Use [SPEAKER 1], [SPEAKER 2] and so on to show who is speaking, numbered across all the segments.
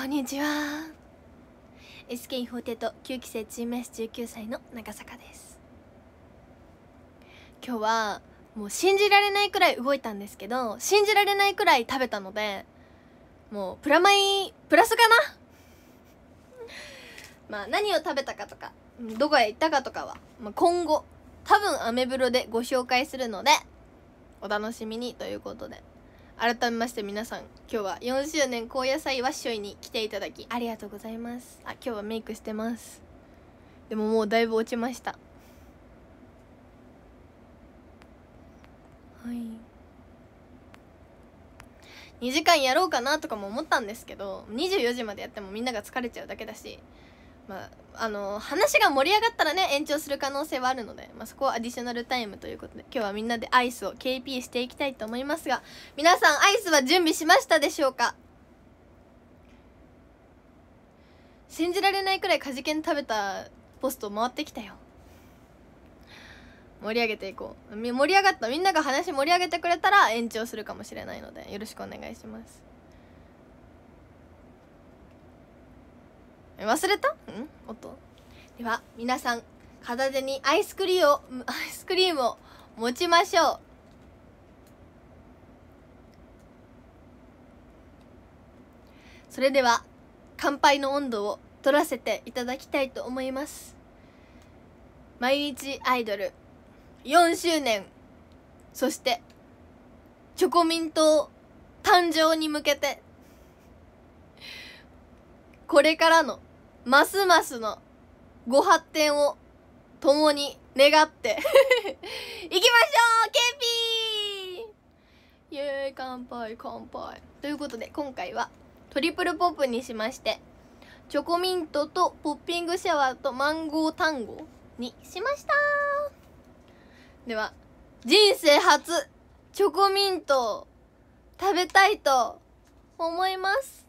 [SPEAKER 1] こんにちは SK48 9期生チーム S 19歳の長坂です今日はもう信じられないくらい動いたんですけど信じられないくらい食べたのでもうプラマイプラスかなまあ何を食べたかとかどこへ行ったかとかは、まあ、今後多分アメブロでご紹介するのでお楽しみにということで改めまして皆さん今日は4周年高野菜ワッショイに来ていただきありがとうございますあ今日はメイクしてますでももうだいぶ落ちましたはい2時間やろうかなとかも思ったんですけど24時までやってもみんなが疲れちゃうだけだしまあ、あの話が盛り上がったらね延長する可能性はあるので、まあ、そこはアディショナルタイムということで今日はみんなでアイスを KP していきたいと思いますが皆さんアイスは準備しましたでしょうか信じられないくらいカジケン食べたポスト回ってきたよ盛り上げていこう盛り上がったみんなが話盛り上げてくれたら延長するかもしれないのでよろしくお願いします忘れたん音では皆さん片手にアイスクリームを アイスクリームを持ちましょうそれでは乾杯の温度を取らせていただきたいと思います毎日アイドル4周年そしてチョコミント誕生に向けてこれからのますますのご発展を共に願って 行きましょうケンピーイエーイ乾杯乾杯ということで今回はトリプルポップにしましてチョコミントとポッピングシャワーとマンゴー単語にしましたでは
[SPEAKER 2] 人生初
[SPEAKER 1] チョコミントを食べたいと思います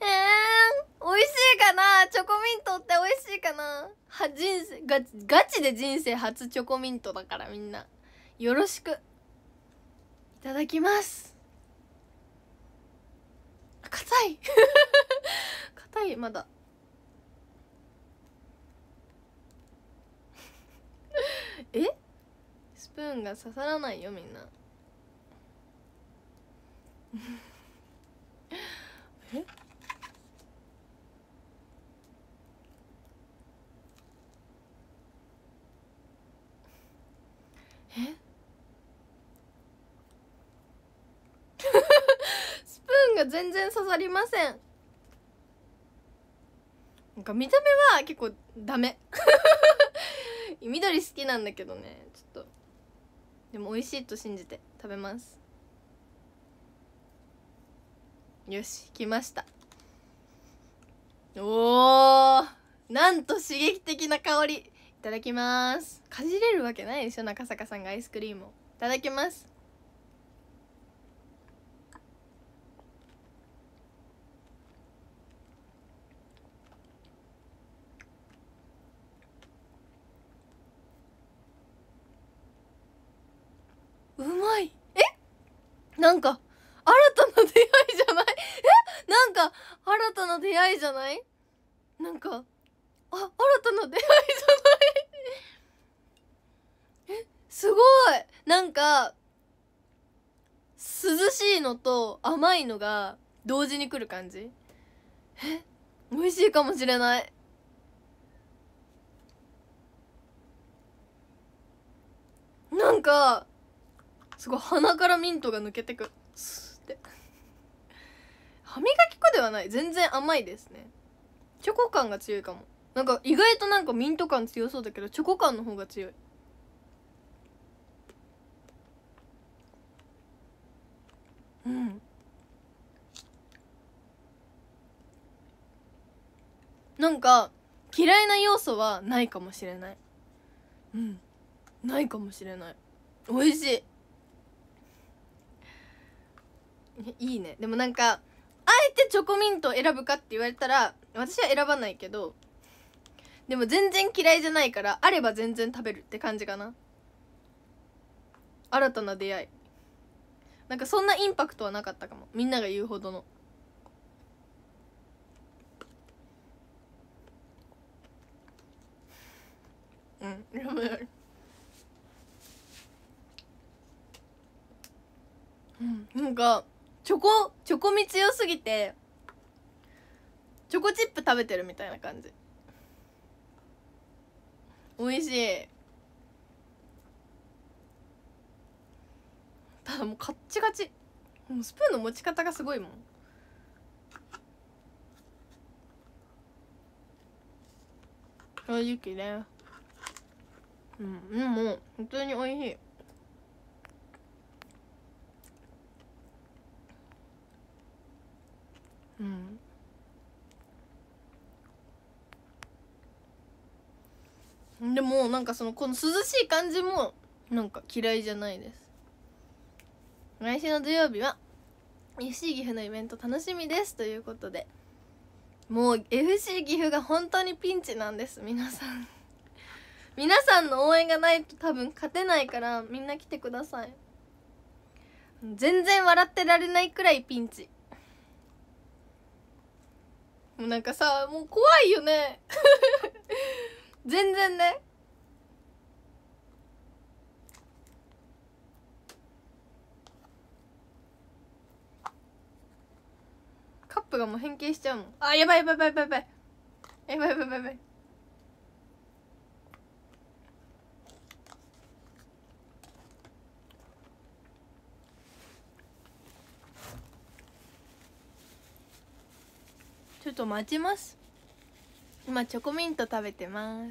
[SPEAKER 1] えー、美味しいかなチョコミントって美味しいかなは、人生、ガチ、ガチで人生初チョコミントだからみんな。よろしく。いただきます。硬い 硬い、まだ。えスプーンが刺さらないよみんな然刺さりませんなんか見た目は結構ダメ 緑好きなんだけどねちょっとでも美味しいと信じて食べますよし来ましたおーなんと刺激的な香りいただきますかじれるわけないでしょ中坂さんがアイスクリームをいただきますなんか、新たな出会いじゃない えなんか、新たな出会いじゃないなんか、あ、新たな出会いじゃない え、すごいなんか、涼しいのと甘いのが同時に来る感じえ、美味しいかもしれない。なんか、すごい鼻からミントが抜けてくスって歯磨き粉ではない全然甘いですねチョコ感が強いかもなんか意外となんかミント感強そうだけどチョコ感の方が強いうんなんか嫌いな要素はないかもしれないうんないかもしれない美味しいいいねでもなんかあえてチョコミント選ぶかって言われたら私は選ばないけどでも全然嫌いじゃないからあれば全然食べるって感じかな新たな出会いなんかそんなインパクトはなかったかもみんなが言うほどのうんやいうんなんかチョコチョコ味強すぎてチョコチップ食べてるみたいな感じ美味しいただもうカッチカチもうスプーンの持ち方がすごいもん正直ねうんでも普通に美味しいうんでもなんかそのこの涼しい感じもなんか嫌いじゃないです来週の土曜日は FC 岐阜のイベント楽しみですということでもう FC 岐阜が本当にピンチなんです皆さん 皆さんの応援がないと多分勝てないからみんな来てください全然笑ってられないくらいピンチもうなんかさもう怖いよね 全然ねカップがもう変形しちゃうもんあやばいやばいやばいやばいやばいやばいやばいちょっと待ちます今チョコミント食べてます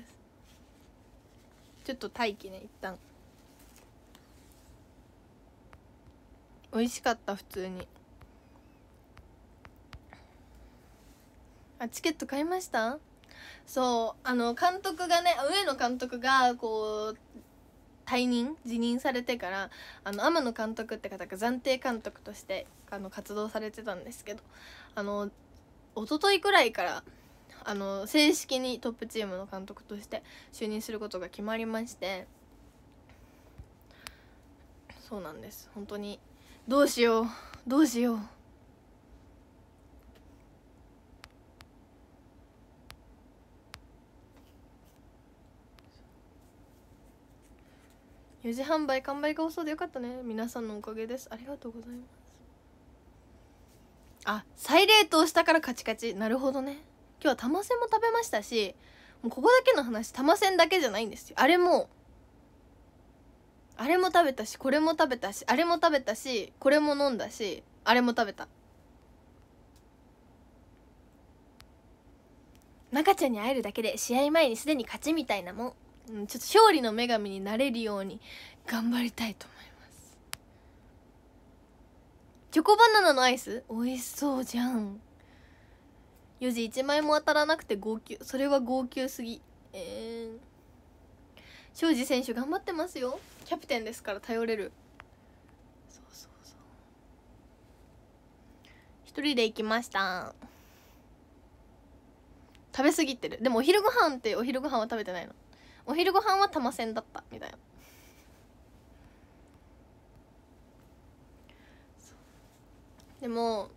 [SPEAKER 1] ちょっと待機ね一旦美味しかった普通にあチケット買いましたそうあの監督がね上野監督がこう退任辞任されてからあの天野監督って方が暫定監督としてあの活動されてたんですけどあの一昨日くらいからあの正式にトップチームの監督として就任することが決まりましてそうなんです本当にどうしようどうしよう4時販売完売が遅でよかったね皆さんのおかげですありがとうございますあ再冷凍したからカチカチなるほどね今日は玉せも食べましたしもうここだけの話玉せんだけじゃないんですよあれもあれも食べたしこれも食べたしあれも食べたしこれも飲んだしあれも食べた中ちゃんに会えるだけで試合前にすでに勝ちみたいなもん、うん、ちょっと勝利の女神になれるように頑張りたいと思チョコバナナのアイス美味しそうじゃん4時1枚も当たらなくて号泣それは号泣すぎえー、庄司選手頑張ってますよキャプテンですから頼れるそうそうそう一人で行きました食べ過ぎてるでもお昼ご飯ってお昼ご飯は食べてないのお昼ご飯は玉せんだったみたいなでも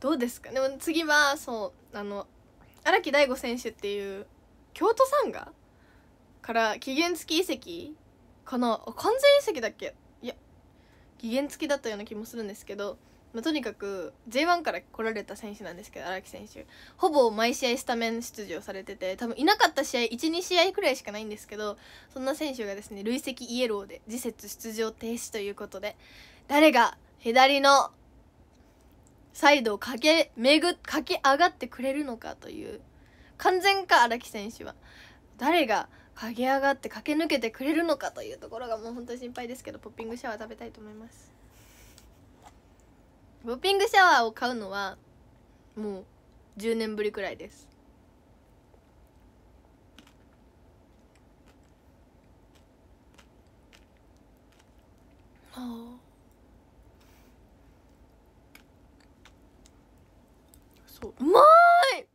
[SPEAKER 1] どうですかでも次はそうあの荒木大吾選手っていう京都サンガから期限付き移籍かな完全移籍だっけいや期限付きだったような気もするんですけど、まあ、とにかく J1 から来られた選手なんですけど荒木選手ほぼ毎試合スタメン出場されてて多分いなかった試合12試合くらいしかないんですけどそんな選手がですね累積イエローで次節出場停止ということで誰が左のサイドを駆けぐ駆け上がってくれるのかという完全か荒木選手は誰が駆け上がって駆け抜けてくれるのかというところがもう本当に心配ですけどポッピングシャワー食べたいと思いますポッピングシャワーを買うのはもう10年ぶりくらいですああそううまいうまい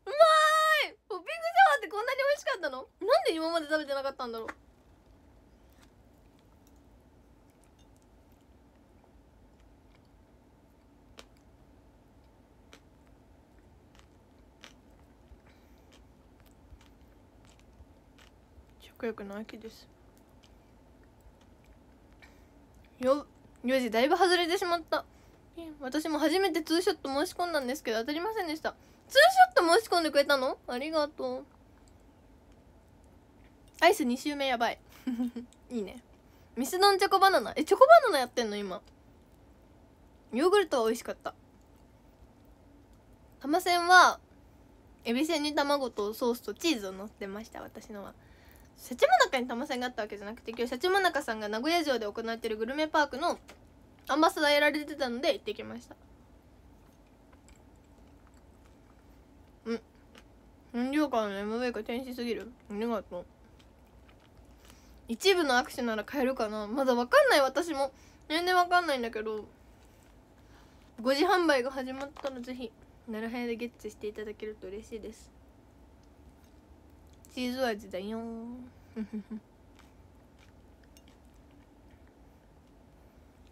[SPEAKER 1] ポッピングャワーってこんなに美味しかったのなんで今まで食べてなかったんだろう食欲の秋ですよ4時だいぶ外れてしまった私も初めてツーショット申し込んだんですけど当たりませんでしたツーショット申し込んでくれたのありがとうアイス2周目やばい いいねミスドンチョコバナナえチョコバナナやってんの今ヨーグルトは美味しかった浜線はエビせんに卵とソースとチーズを乗ってました私のはシャチモナカに玉線があったわけじゃなくて今日シャチモナカさんが名古屋城で行ってるグルメパークのアンバサダーやられてたので行ってきましたうん燃料かの MV が天使すぎるありがとう一部の握手なら買えるかなまだわかんない私も全然わかんないんだけど5時販売が始まったらぜひなるはやでゲッツしていただけると嬉しいですチーズ味だよ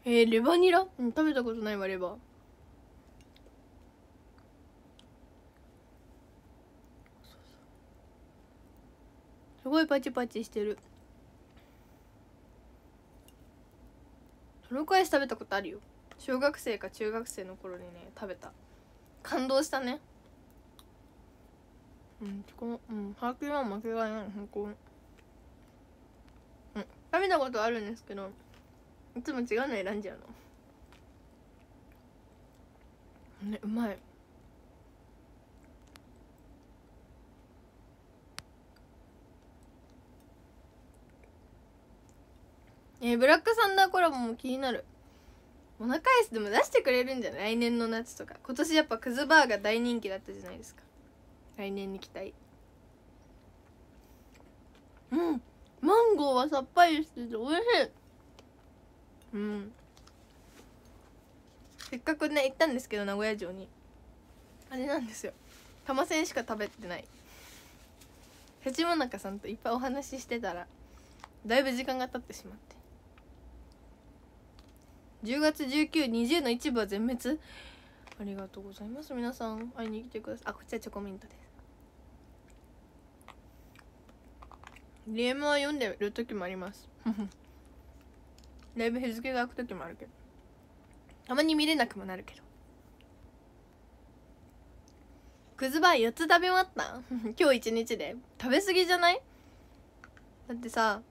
[SPEAKER 1] えー、レバニラ、うん、食べたことないわレバすごいパチパチしてるコア返し食べたことあるよ小学生か中学生の頃にね食べた感動したねうんこのうんハーキは負けがない本当うん食べたことあるんですけどいつも違うの選んじゃうのねうまいえー、ブラックサンダーコラボも気になるお腹エスでも出してくれるんじゃない来年の夏とか今年やっぱクズバーが大人気だったじゃないですか来年に期待うんマンゴーはさっぱりしてておいしいうんせっかくね行ったんですけど名古屋城にあれなんですよ玉銭しか食べてない藤も中さんといっぱいお話ししてたらだいぶ時間が経ってしまって10月1920の一部は全滅ありがとうございます皆さん会いに来てくださいあこっちはチョコミントです DM は読んでる時もありますライブ日付が空く時もあるけどたまに見れなくもなるけどくずばい4つ食べ終わった 今日一日で食べ過ぎじゃないだってさ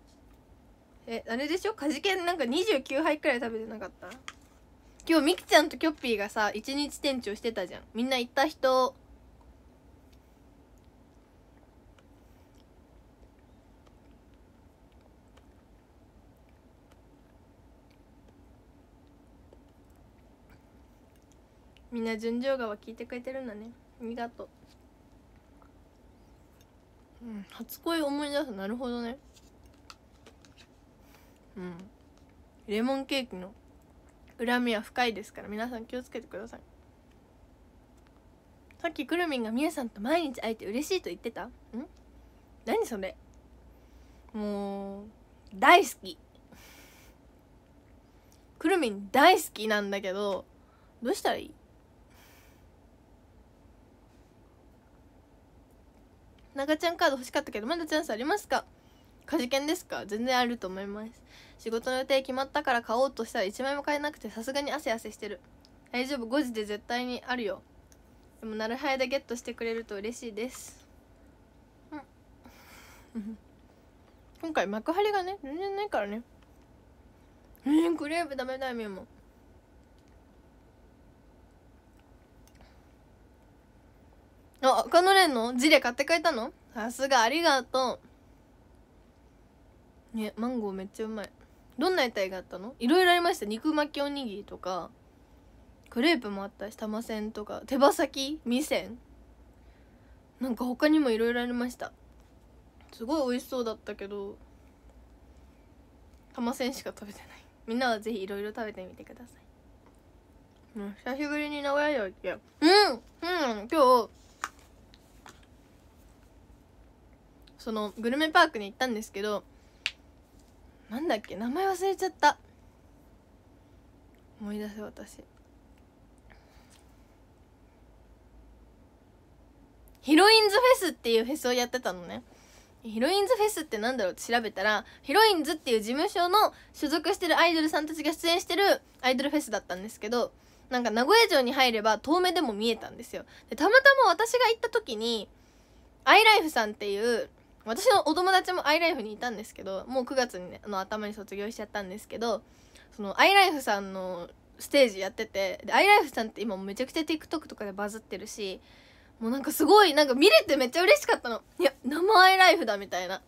[SPEAKER 1] えあれでしょかじけんなんか29杯くらい食べてなかった今日みきちゃんときょっぴーがさ一日店長してたじゃんみんな行った人みんな純情川聞いてくれてるんだねありがとううん初恋思い出すなるほどねうんレモンケーキの恨みは深いですから皆さん気をつけてくださいさっきくるみんがみえさんと毎日会えて嬉しいと言ってたん何それもう大好きくるみん大好きなんだけどどうしたらいい長ちゃんカード欲しかったけどまだチャンスありますかカジケンですか全然あると思います仕事の予定決まったから買おうとしたら1枚も買えなくてさすがに汗汗してる大丈夫5時で絶対にあるよでもなるはやでゲットしてくれると嬉しいですうん 今回幕張がね全然ないからねえー、クレープダメだよみもあ、赤のれんのジレ買って帰ったのさすがありがとう。ね、マンゴーめっちゃうまい。どんな屋台があったのいろいろありました。肉巻きおにぎりとか、クレープもあったし、玉せんとか、手羽先味仙なんか他にもいろいろありました。すごい美味しそうだったけど、玉せんしか食べてない。みんなはぜひいろいろ食べてみてください。うん、久しぶりに名古屋城行って。うんうん今日、そのグルメパークに行ったんですけどなんだっけ名前忘れちゃった思い出せ私ヒロインズフェスっていうフェスをやってたのねヒロインズフェスってなんだろうって調べたらヒロインズっていう事務所の所属してるアイドルさんたちが出演してるアイドルフェスだったんですけどなんか名古屋城に入れば遠目でも見えたんですよでたまたま私が行った時にアイライフさんっていう私のお友達もアイライフにいたんですけどもう9月に、ね、の頭に卒業しちゃったんですけどそのアイライフさんのステージやっててでアイライフさんって今めちゃくちゃ TikTok とかでバズってるしもうなんかすごいなんか見れてめっちゃ嬉しかったのいや生アイライフだみたいな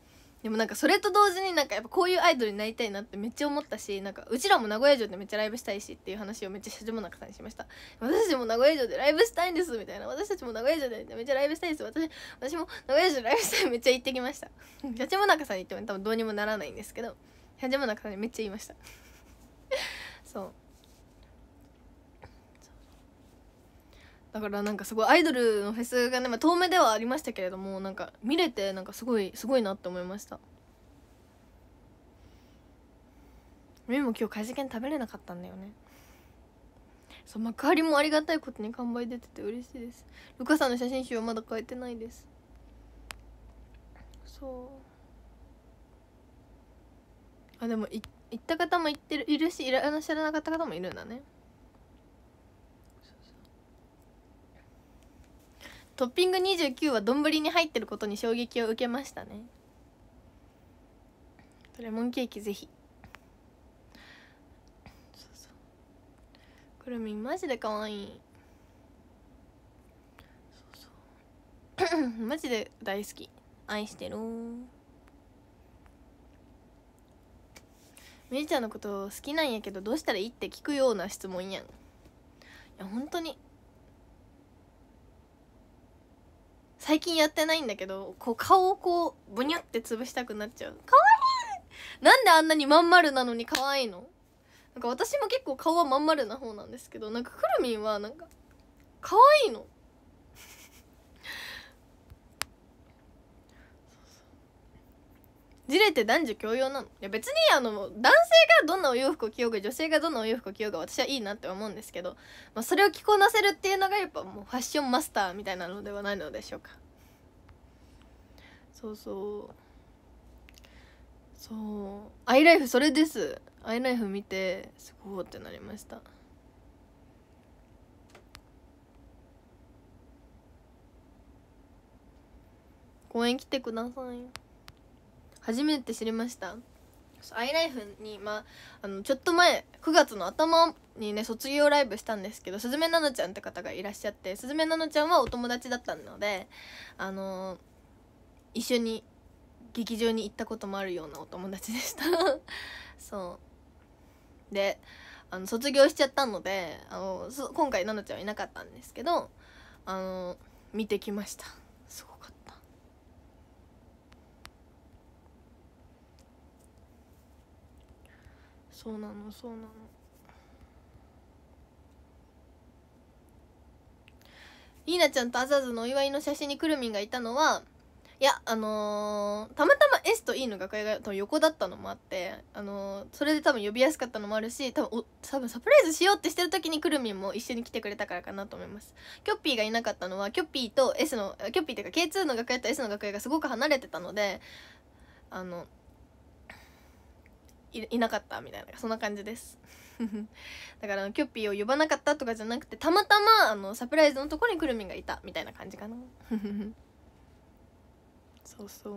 [SPEAKER 1] でもなんかそれと同時になんかやっぱこういうアイドルになりたいなってめっちゃ思ったしなんかうちらも名古屋城でめっちゃライブしたいしっていう話をめっちゃ社長も中さんにしました私たちも名古屋城でライブしたいんですみたいな私たちも名古屋城でめっちゃライブしたいです私私も名古屋城でライブしたいめっちゃ行ってきました 社長も中さんに言っても多分どうにもならないんですけど社長も中さんにめっちゃ言いました そうだからなんかすごいアイドルのフェスがね、まあ、遠目ではありましたけれどもなんか見れてなんかすごいすごいなって思いましたみも今日海事券食べれなかったんだよねそう幕張もありがたいことに完売出てて嬉しいですルカさんの写真集はまだ変えてないですそうあでも行った方も行ってるいるしいらっしゃらなかった方もいるんだねトッピング29は丼に入ってることに衝撃を受けましたねレモンケーキぜひそうそうくるみんマジで可愛いそうそう マジで大好き愛してるみゆちゃんのこと好きなんやけどどうしたらいいって聞くような質問やんいや本当に最近やってないんだけどこう顔をこうブニュって潰したくなっちゃうかわいいなんであんなにまん丸なのに可愛いのなんか私も結構顔はまん丸な方なんですけどなんかくるみんはなんか可愛いのジレって男女共用なのいや別にあの男性がどんなお洋服を着ようが女性がどんなお洋服を着ようが私はいいなって思うんですけど、まあ、それを着こなせるっていうのがやっぱもうファッションマスターみたいなのではないのでしょうかそうそうそうアイライフそれですアイライフ見てすごってなりました公園来てください初めて知りましたアイライフに、まあ、あのちょっと前9月の頭にね卒業ライブしたんですけどすずめなのちゃんって方がいらっしゃってすずめなのちゃんはお友達だったので、あのー、一緒に劇場に行ったこともあるようなお友達でした そうであの卒業しちゃったのであの今回なのちゃんはいなかったんですけど、あの見てきましたそうなのそうなのりなちゃんとあざずのお祝いの写真にくるみんがいたのはいやあのー、たまたま S と E の楽屋が横だったのもあってあのー、それで多分呼びやすかったのもあるし多分お多分サプライズしようってしてる時にくるみんも一緒に来てくれたからかなと思いますキョッピーがいなかったのはキョッピーと S のキョッピーっていうか K2 の楽屋と S の楽屋がすごく離れてたのであのいなかったみたいなそんな感じです だからキュッピーを呼ばなかったとかじゃなくてたまたまあのサプライズのところにくるみんがいたみたいな感じかな そうそう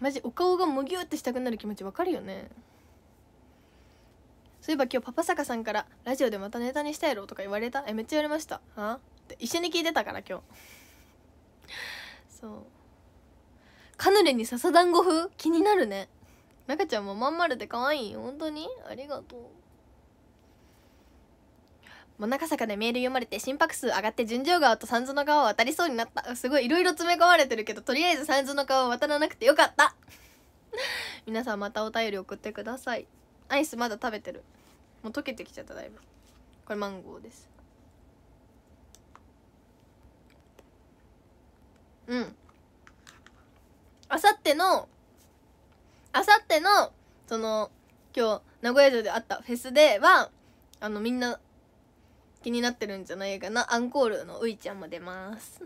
[SPEAKER 1] マジお顔がもぎゅってしたくなる気持ちわかるよねそういえば今日パパ坂さんから「ラジオでまたネタにしたやろ」とか言われたえめっちゃ言われましたあって一緒に聞いてたから今日そうカヌレに笹団子風気になるね中ちゃんもまん丸で可愛い本当にありがとうもなかさかでメール読まれて心拍数上がって順情川と三途の川を渡りそうになったすごいいろいろ詰め込まれてるけどとりあえず三途の川を渡らなくてよかった 皆さんまたお便り送ってくださいアイスまだ食べてるもう溶けてきちゃっただいぶこれマンゴーですうんあさってのあさっての、その、今日、名古屋城であったフェスでは、あの、みんな、気になってるんじゃないかな。アンコールのういちゃんも出ます。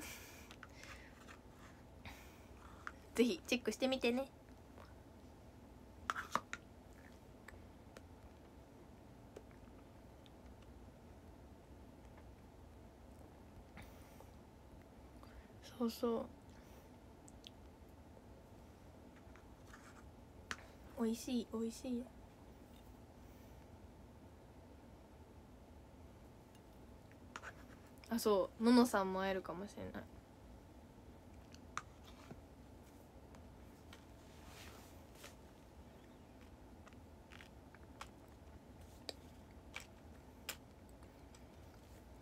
[SPEAKER 1] ぜひ、チェックしてみてね。そうそう。美味しい美味しいあそうののさんも会えるかもしれない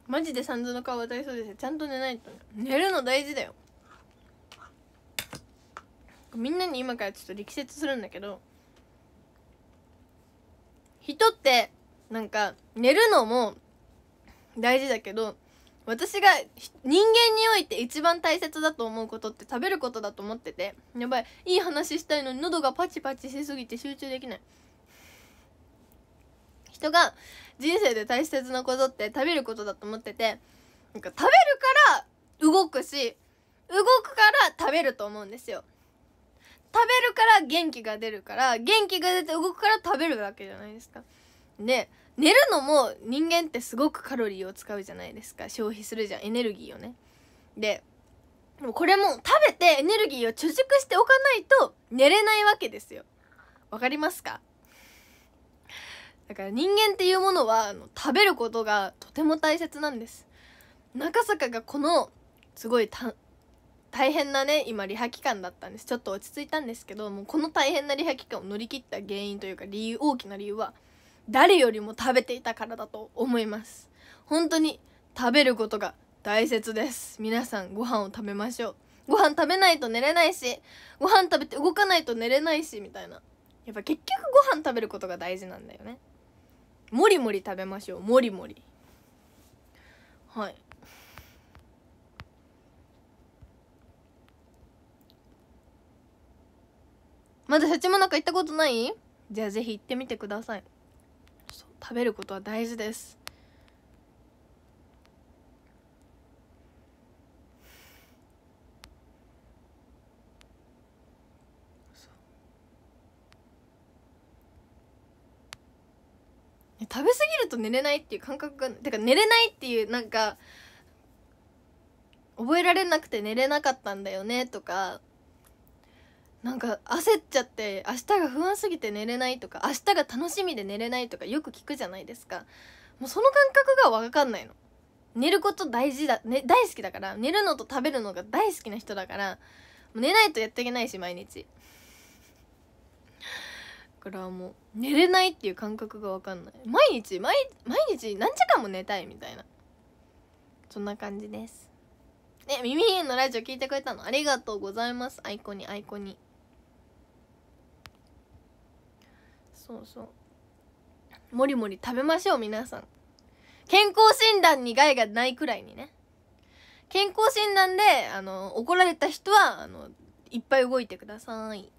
[SPEAKER 1] マジで三途の顔渡りそうですちゃんと寝ないと、寝るの大事だよみんなに今からちょっと力説するんだけど人ってなんか寝るのも大事だけど私が人間において一番大切だと思うことって食べることだと思っててやばいいい話したいのに喉がパチパチしすぎて集中できない人が人生で大切なことって食べることだと思っててなんか食べるから動くし動くから食べると思うんですよ食べるから元気が出るから元気が出て動くから食べるわけじゃないですか。で寝るのも人間ってすごくカロリーを使うじゃないですか消費するじゃんエネルギーをね。でもこれも食べてエネルギーを貯蓄しておかないと寝れないわけですよ。わかりますかだから人間っていうものはあの食べることがとても大切なんです。中坂がこのすごい大変なね今リハ期間だったんですちょっと落ち着いたんですけどもうこの大変なリハ期間を乗り切った原因というか理由大きな理由は誰よりも食べていたからだと思います本当に食べることが大切です皆さんご飯を食べましょうご飯食べないと寝れないしご飯食べて動かないと寝れないしみたいなやっぱ結局ご飯食べることが大事なんだよねもりもり食べましょうもりもりはいまだシャチもなんか行ったことないじゃあぜひ行ってみてください食べることは大事です食べ過ぎると寝れないっていう感覚がてか寝れないっていうなんか覚えられなくて寝れなかったんだよねとかなんか焦っちゃって明日が不安すぎて寝れないとか明日が楽しみで寝れないとかよく聞くじゃないですかもうその感覚が分かんないの寝ること大事だ、ね、大好きだから寝るのと食べるのが大好きな人だから寝ないとやっていけないし毎日 だからもう寝れないっていう感覚が分かんない毎日毎日何時間も寝たいみたいなそんな感じですね耳へのラジオ聞いてくれたのありがとうございますアイコにアイコにそうそうもりもり食べましょう皆さん健康診断に害がないくらいにね健康診断であの怒られた人はあのいっぱい動いてください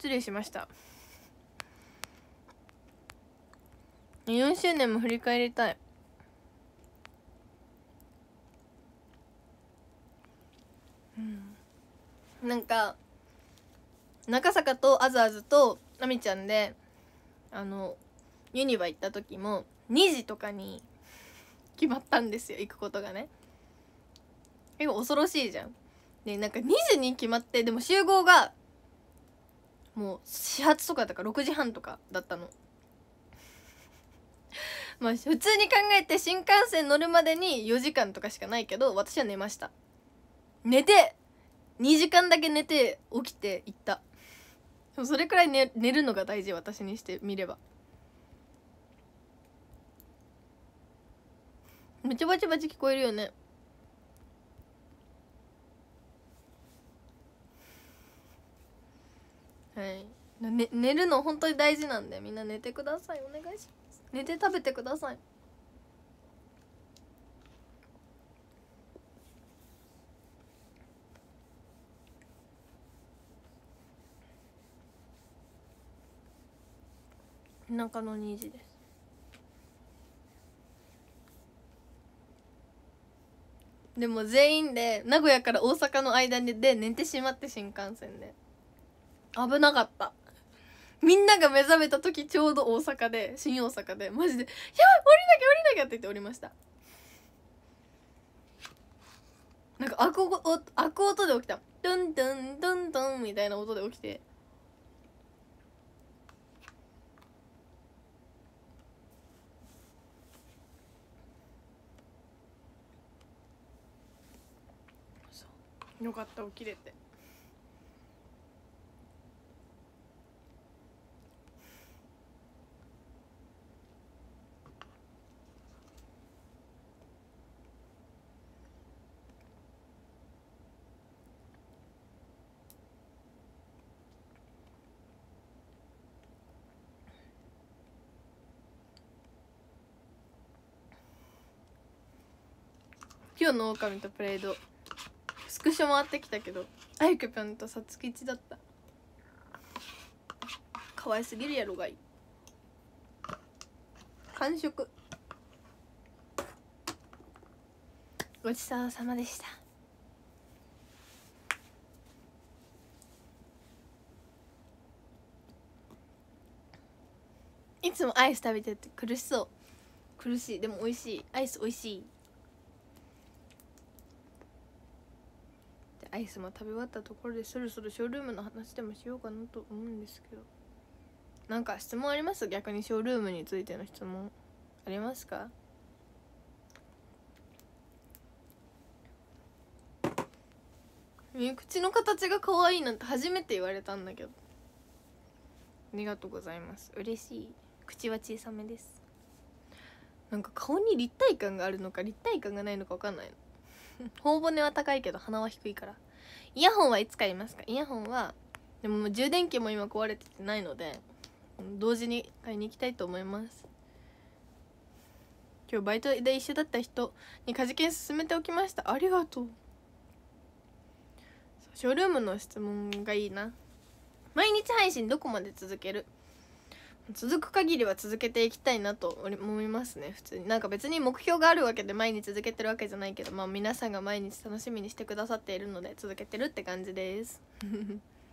[SPEAKER 1] 失礼しました4周年も振り返りたいなんか中坂とあずあずとあみちゃんであのユニバ行った時も2時とかに決まったんですよ行くことがね結構恐ろしいじゃんでなんか2時に決まってでも集合がもう始発とかだから6時半とかだったの まあ普通に考えて新幹線乗るまでに4時間とかしかないけど私は寝ました寝て2時間だけ寝て起きて行ったそれくらい寝寝るのが大事私にしてみればめちゃバチバチ聞こえるよねはいね、寝るの本当に大事なんでみんな寝てくださいお願いします寝て食べてくださいかの2ですでも全員で名古屋から大阪の間で寝てしまって新幹線で。危なかったみんなが目覚めた時ちょうど大阪で新大阪でマジで「やばい降りなきゃ降りなきゃ」って言って降りましたなんか開く開く音で起きたドンドンドンドンみたいな音で起きてよかった起きれて。夜の狼とプレイドスクショ回ってきたけどあゆくぴょんとさつきちだった可愛すぎるやろがい完食ごちそうさまでしたいつもアイス食べてて苦しそう苦しいでも美味しいアイス美味しいアイスも食べ終わったところでそろそろショールームの話でもしようかなと思うんですけどなんか質問あります逆にショールームについての質問ありますか口の形が可愛いなんて初めて言われたんだけどありがとうございます嬉しい口は小さめですなんか顔に立体感があるのか立体感がないのか分かんないの頬 骨は高いけど鼻は低いからイヤホンはいつ買いますかイヤホンはでも充電器も今壊れててないので同時に買いに行きたいと思います今日バイトで一緒だった人にじ事券進めておきましたありがとうショールームの質問がいいな毎日配信どこまで続ける続く限りは続けていきたいなと思いますね普通になんか別に目標があるわけで毎日続けてるわけじゃないけどまあ皆さんが毎日楽しみにしてくださっているので続けてるって感じです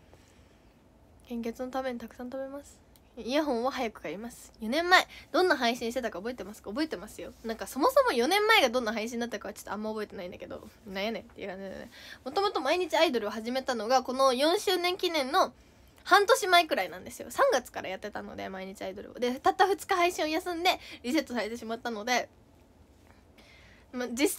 [SPEAKER 1] 献血のためにたくさん食べますイヤホンは早く買います4年前どんな配信してたか覚えてますか覚えてますよなんかそもそも4年前がどんな配信だったかはちょっとあんま覚えてないんだけどなんやねんっていう感じでねもともと毎日アイドルを始めたのがこの4周年記念の半年前くらいなんですよ3月からやってたので毎日アイドルをでたった2日配信を休んでリセットされてしまったのでま実際問題3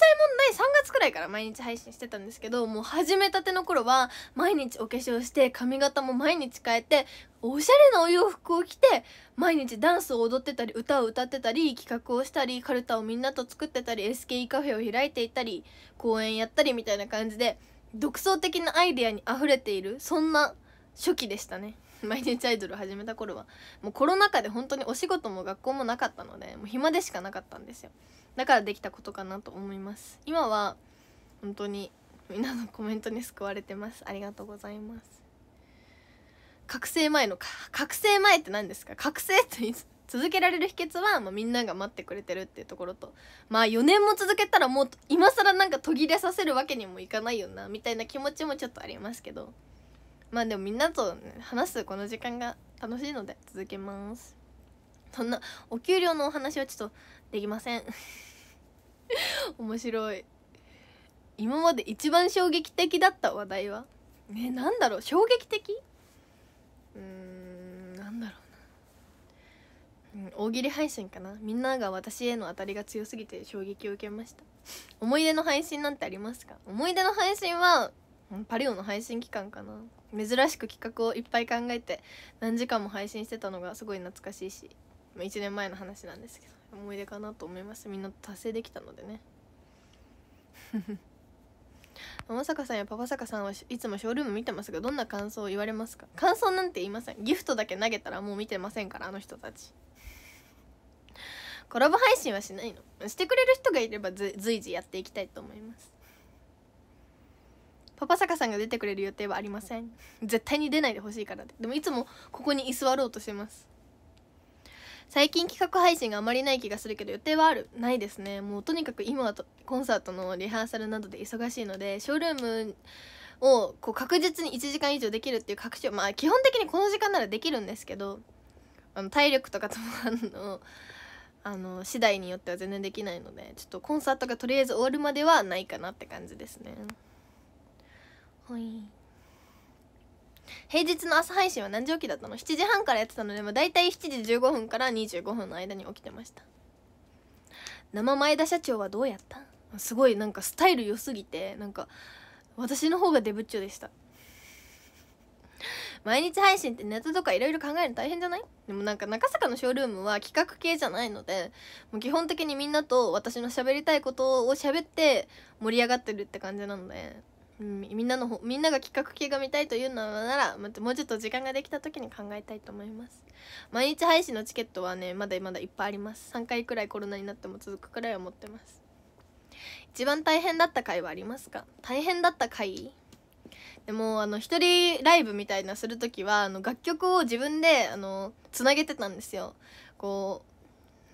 [SPEAKER 1] 月くらいから毎日配信してたんですけどもう始めたての頃は毎日お化粧して髪型も毎日変えておしゃれなお洋服を着て毎日ダンスを踊ってたり歌を歌ってたり企画をしたりかるたをみんなと作ってたり SKE カフェを開いていたり公演やったりみたいな感じで独創的なアイデアにあふれているそんな初期でしたね 毎日アイドル始めた頃はもうコロナ禍で本当にお仕事も学校もなかったのでもう暇でしかなかったんですよだからできたことかなと思います今は本当にみんなの コメントに救われてますありがとうございます覚醒前のか覚醒前って何ですか覚醒って続けられる秘訣は、まあ、みんなが待ってくれてるっていうところとまあ4年も続けたらもう今更なんか途切れさせるわけにもいかないよなみたいな気持ちもちょっとありますけどまあでもみんなと、話すこの時間が楽しいので続けますそんなお給料のお話はちょっとできません 面白い今まで一番衝撃的だった話題はねな何だろう衝撃的うんなんだろうな、うん、大喜利配信かなみんなが私への当たりが強すぎて衝撃を受けました思い出の配信なんてありますか思い出の配信はパリオの配信期間かな珍しく企画をいっぱい考えて何時間も配信してたのがすごい懐かしいし、1年前の話なんですけど思い出かなと思いますみんな達成できたのでね天坂 さんやパパ坂さんはいつもショールーム見てますがどんな感想を言われますか感想なんて言いませんギフトだけ投げたらもう見てませんからあの人たち コラボ配信はしないのしてくれる人がいれば随時やっていきたいと思いますパパ坂さんが出てくれる予定はありません絶対に出ないでほしいからででもいつもここに居座ろうとしてます最近企画配信があまりない気がするけど予定はあるないですねもうとにかく今はコンサートのリハーサルなどで忙しいのでショールームをこう確実に1時間以上できるっていう確証まあ基本的にこの時間ならできるんですけどあの体力とかともあのあの次第によっては全然できないのでちょっとコンサートがとりあえず終わるまではないかなって感じですね。ほい平日の朝配信は何時起きだったの ?7 時半からやってたので、ま大体7時15分から25分の間に起きてました生前田社長はどうやったすごいなんかスタイル良すぎてなんか私の方がデブっちょでした毎日配信ってネタとかいろいろ考えるの大変じゃないでもなんか中坂のショールームは企画系じゃないのでもう基本的にみんなと私の喋りたいことを喋って盛り上がってるって感じなのでうん、みんなのみんなが企画系が見たいというのならまもうちょっと時間ができた時に考えたいと思います毎日配信のチケットはねまだまだいっぱいあります3回くらいコロナになっても続くくらいは持ってます一番大変だった回はありますか大変だった回でもあの一人ライブみたいなする時はあの楽曲を自分であのつなげてたんですよこ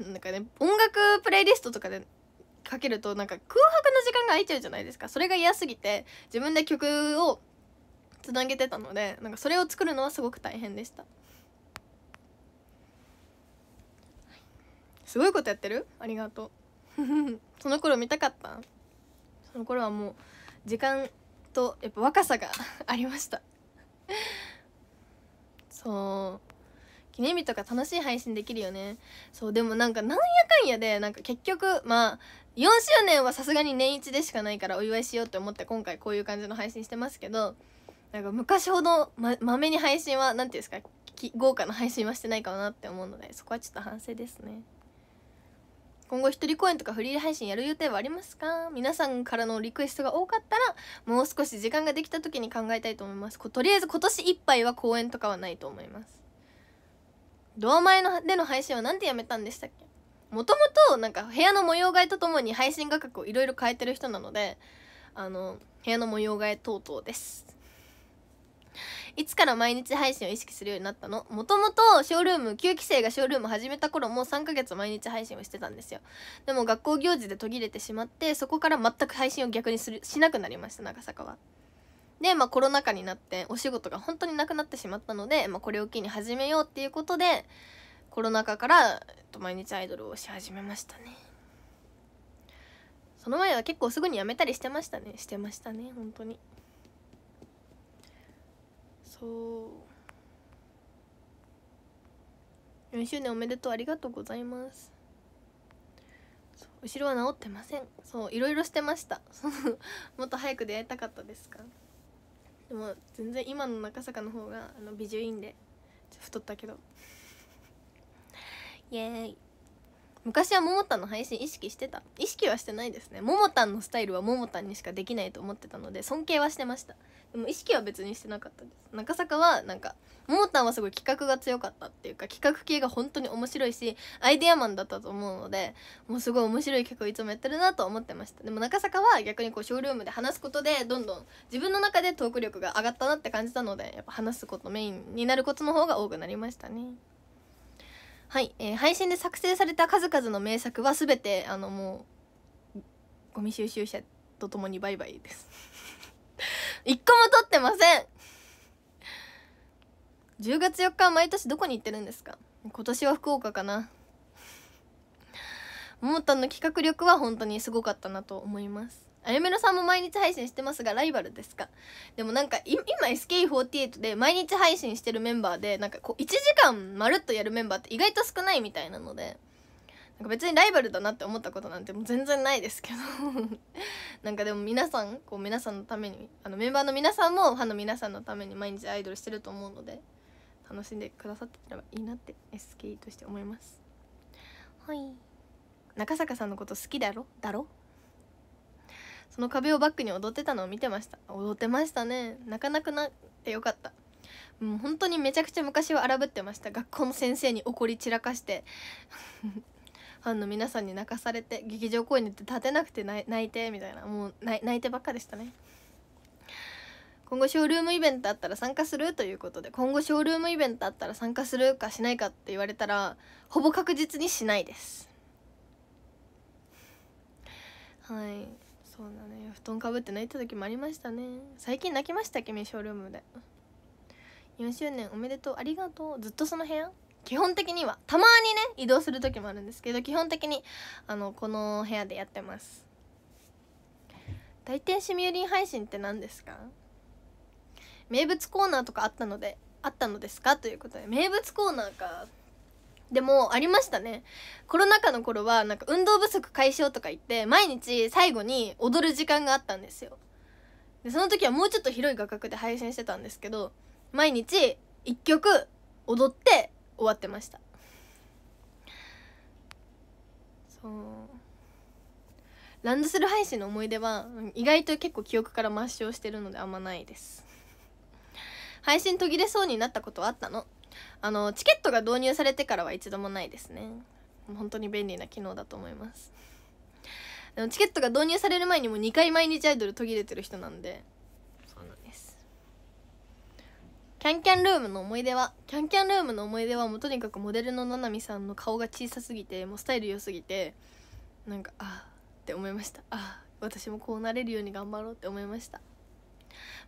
[SPEAKER 1] うなんかね音楽プレイリストとかでかけるとなんか空白の時間が空いちゃうじゃないですかそれが嫌すぎて自分で曲をつなげてたのでなんかそれを作るのはすごく大変でしたすごいことやってるありがとう その頃見たかったその頃はもう時間とやっぱ若さが ありましたそう記念日とか楽しい配信できるよねそうでもなんかなんやかんやでなんか結局まあ4周年はさすがに年一でしかないからお祝いしようって思って今回こういう感じの配信してますけどなんか昔ほどまめに配信は何て言うんですか豪華な配信はしてないかなって思うのでそこはちょっと反省ですね今後一人公演とかフリー配信やる予定はありますか皆さんからのリクエストが多かったらもう少し時間ができた時に考えたいと思いますとりあえず今年いっぱいは公演とかはないと思いますドア前のでの配信は何でやめたんでしたっけもともとなんか部屋の模様替えとともに配信画角をいろいろ変えてる人なのであの部屋の模様替え等々ですいつから毎日配信を意識するようになったのもともとショールーム9期生がショールーム始めた頃もう3ヶ月毎日配信をしてたんですよでも学校行事で途切れてしまってそこから全く配信を逆にするしなくなりました長坂はで、まあ、コロナ禍になってお仕事が本当になくなってしまったので、まあ、これを機に始めようっていうことでコロナ禍から、えっと、毎日アイドルをし始めましたねその前は結構すぐに辞めたりしてましたねしてましたね本当にそう4周年おめでとうありがとうございます後ろは治ってませんそういろいろしてました もっと早く出会いたかったですかでも全然今の中坂の方があの美女いいんで太ったけど イエーイ昔は桃田の配信意識してた意識はしてないですねももたんのスタイルは桃田にしかできないと思ってたので尊敬はしてましたでも意識は別にしてなかったです中坂はなんかももたんはすごい企画が強かったっていうか企画系が本当に面白いしアイデアマンだったと思うのでもうすごい面白い企画をいつもやってるなと思ってましたでも中坂は逆にこうショールームで話すことでどんどん自分の中でトーク力が上がったなって感じたのでやっぱ話すことメインになることの方が多くなりましたねはい、えー、配信で作成された数々の名作は全てあのもうゴミ収集車と共にバイバイです 一個も撮ってません10月4日は毎年どこに行ってるんですか今年は福岡かなモーターの企画力は本当にすごかったなと思いますあゆめろさんも毎日配信してますがライバルですかでもなんか今 SKE48 で毎日配信してるメンバーでなんかこう1時間まるっとやるメンバーって意外と少ないみたいなのでなんか別にライバルだなって思ったことなんてもう全然ないですけど なんかでも皆さんこう皆さんのためにあのメンバーの皆さんもファンの皆さんのために毎日アイドルしてると思うので楽しんでくださってればいいなって SKE として思いますはい中坂さんのこと好きだろだろその壁をバックに踊ってたのを見てました踊ってましたね泣かなくなってよかったもう本当にめちゃくちゃ昔は荒ぶってました学校の先生に怒り散らかして ファンの皆さんに泣かされて劇場公演に行って立てなくて泣いてみたいなもう泣いてばっかでしたね今後ショールームイベントあったら参加するということで今後ショールームイベントあったら参加するかしないかって言われたらほぼ確実にしないですはいそうだね布団かぶって泣いた時もありましたね最近泣きましたっけショールームで4周年おめでとうありがとうずっとその部屋基本的にはたまにね移動する時もあるんですけど基本的にあのこの部屋でやってます大抵シミュリン配信って何ですか名物コーナーとかあったのであったのですかということで名物コーナーかでもありましたねコロナ禍の頃はなんか運動不足解消とか言って毎日最後に踊る時間があったんですよでその時はもうちょっと広い画角で配信してたんですけど毎日1曲踊って終わってましたそうランドセル配信の思い出は意外と結構記憶から抹消してるのであんまないです配信途切れそうになったことはあったのあのチケットが導入されてからは一度もないですね本当に便利な機能だと思いますでもチケットが導入される前にもう2回毎日アイドル途切れてる人なんでそうなんですキャンキャンルームの思い出はキャンキャンルームの思い出はもうとにかくモデルのななみさんの顔が小さすぎてもうスタイル良すぎてなんかああって思いましたああ私もこうなれるように頑張ろうって思いました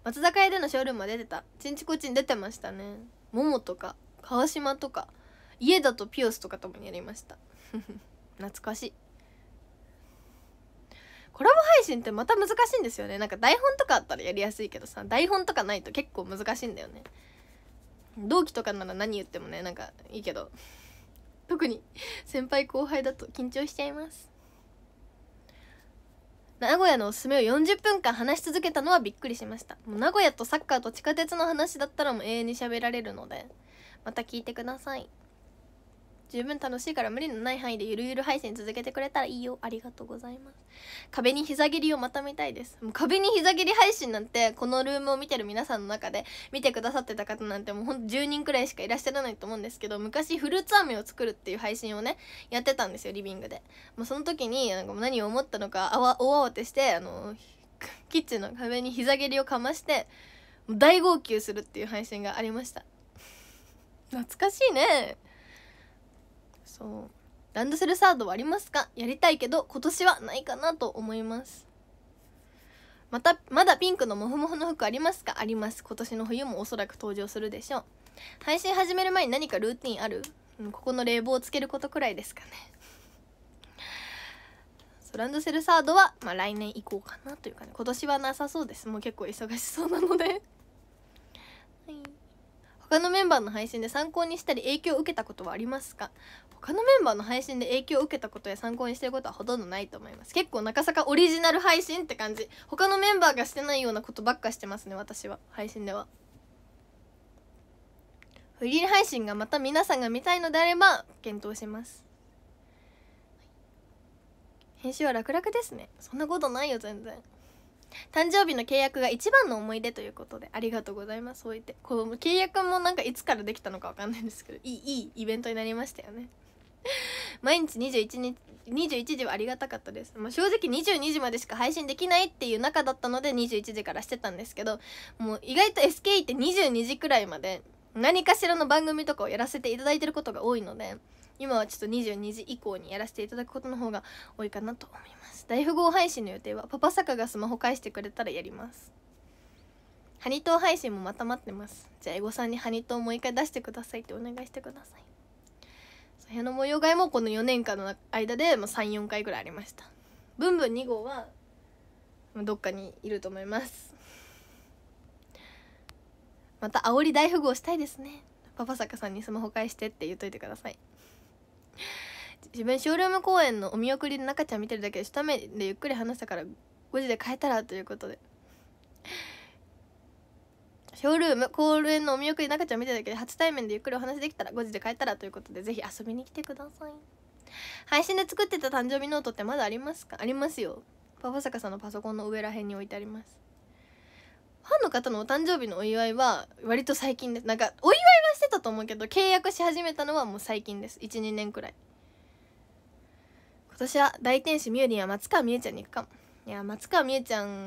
[SPEAKER 1] 松坂屋でのショールームは出てたちんちこちん出てましたねももとか川島とか家だとピオスとかともやりました 懐かしいコラボ配信ってまた難しいんですよねなんか台本とかあったらやりやすいけどさ台本とかないと結構難しいんだよね同期とかなら何言ってもねなんかいいけど特に先輩後輩だと緊張しちゃいます名古屋のおすすめを40分間話し続けたのはびっくりしましたもう名古屋とサッカーと地下鉄の話だったらもう永遠に喋られるのでまた聞いてください十分楽しいから無理のない範囲でゆるゆる配信続けてくれたらいいよありがとうございます壁に膝蹴りをまた見たいですもう壁に膝蹴り配信なんてこのルームを見てる皆さんの中で見てくださってた方なんてもうほんと10人くらいしかいらっしゃらないと思うんですけど昔フルーツ飴を作るっていう配信をねやってたんですよリビングでもうその時になんか何を思ったのかあわ大慌てしてあのキッチンの壁に膝蹴りをかまして大号泣するっていう配信がありました懐かしいねそうランドセルサードはありますかやりたいけど今年はないかなと思いますまたまだピンクのモフモフの服ありますかあります今年の冬もおそらく登場するでしょう配信始める前に何かルーティンある、うん、ここの冷房をつけることくらいですかねそうランドセルサードは、まあ、来年行こうかなというかね今年はなさそうですもう結構忙しそうなのではい他のメンバーの配信で参考にしたり影響を受けたことはありますか他のメンバーの配信で影響を受けたことや参考にしてることはほとんどないと思います結構中坂オリジナル配信って感じ他のメンバーがしてないようなことばっかしてますね私は配信ではフリー配信がまた皆さんが見たいのであれば検討します編集は楽々ですねそんなことないよ全然誕生日の契約が一番の思い出ということでありがとうございますそう言ってこう契約もなんかいつからできたのか分かんないんですけどいいいいイベントになりましたよね 毎日21日21時はありがたかったです、もう正直22時までしか配信できないっていう中だったので21時からしてたんですけどもう意外と SKE って22時くらいまで何かしらの番組とかをやらせていただいてることが多いので今はちょっと22時以降にやらせていただくことの方が多いかなと思います大富豪配信の予定はパパサカがスマホ返してくれたらやりますハニトー配信もまた待ってますじゃあエゴさんにハニトーもう一回出してくださいってお願いしてください部屋の模様替えもこの4年間の間で34回ぐらいありましたブンブン2号はどっかにいると思いますまた煽り大富豪したいですねパパ坂さんにスマホ返してって言っといてください自分ショールーム公演のお見送りで中ちゃん見てるだけで下目でゆっくり話したから5時で変えたらということでショールームコール園のお見送り中ちゃん見てただけで初対面でゆっくりお話できたら5時で帰ったらということでぜひ遊びに来てください配信で作ってた誕生日ノートってまだありますかありますよパパ坂さんのパソコンの上らへんに置いてありますファンの方のお誕生日のお祝いは割と最近ですなんかお祝いはしてたと思うけど契約し始めたのはもう最近です12年くらい今年は大天使みゆりんは松川みゆちゃんに行くかもいや松川美ゆちゃん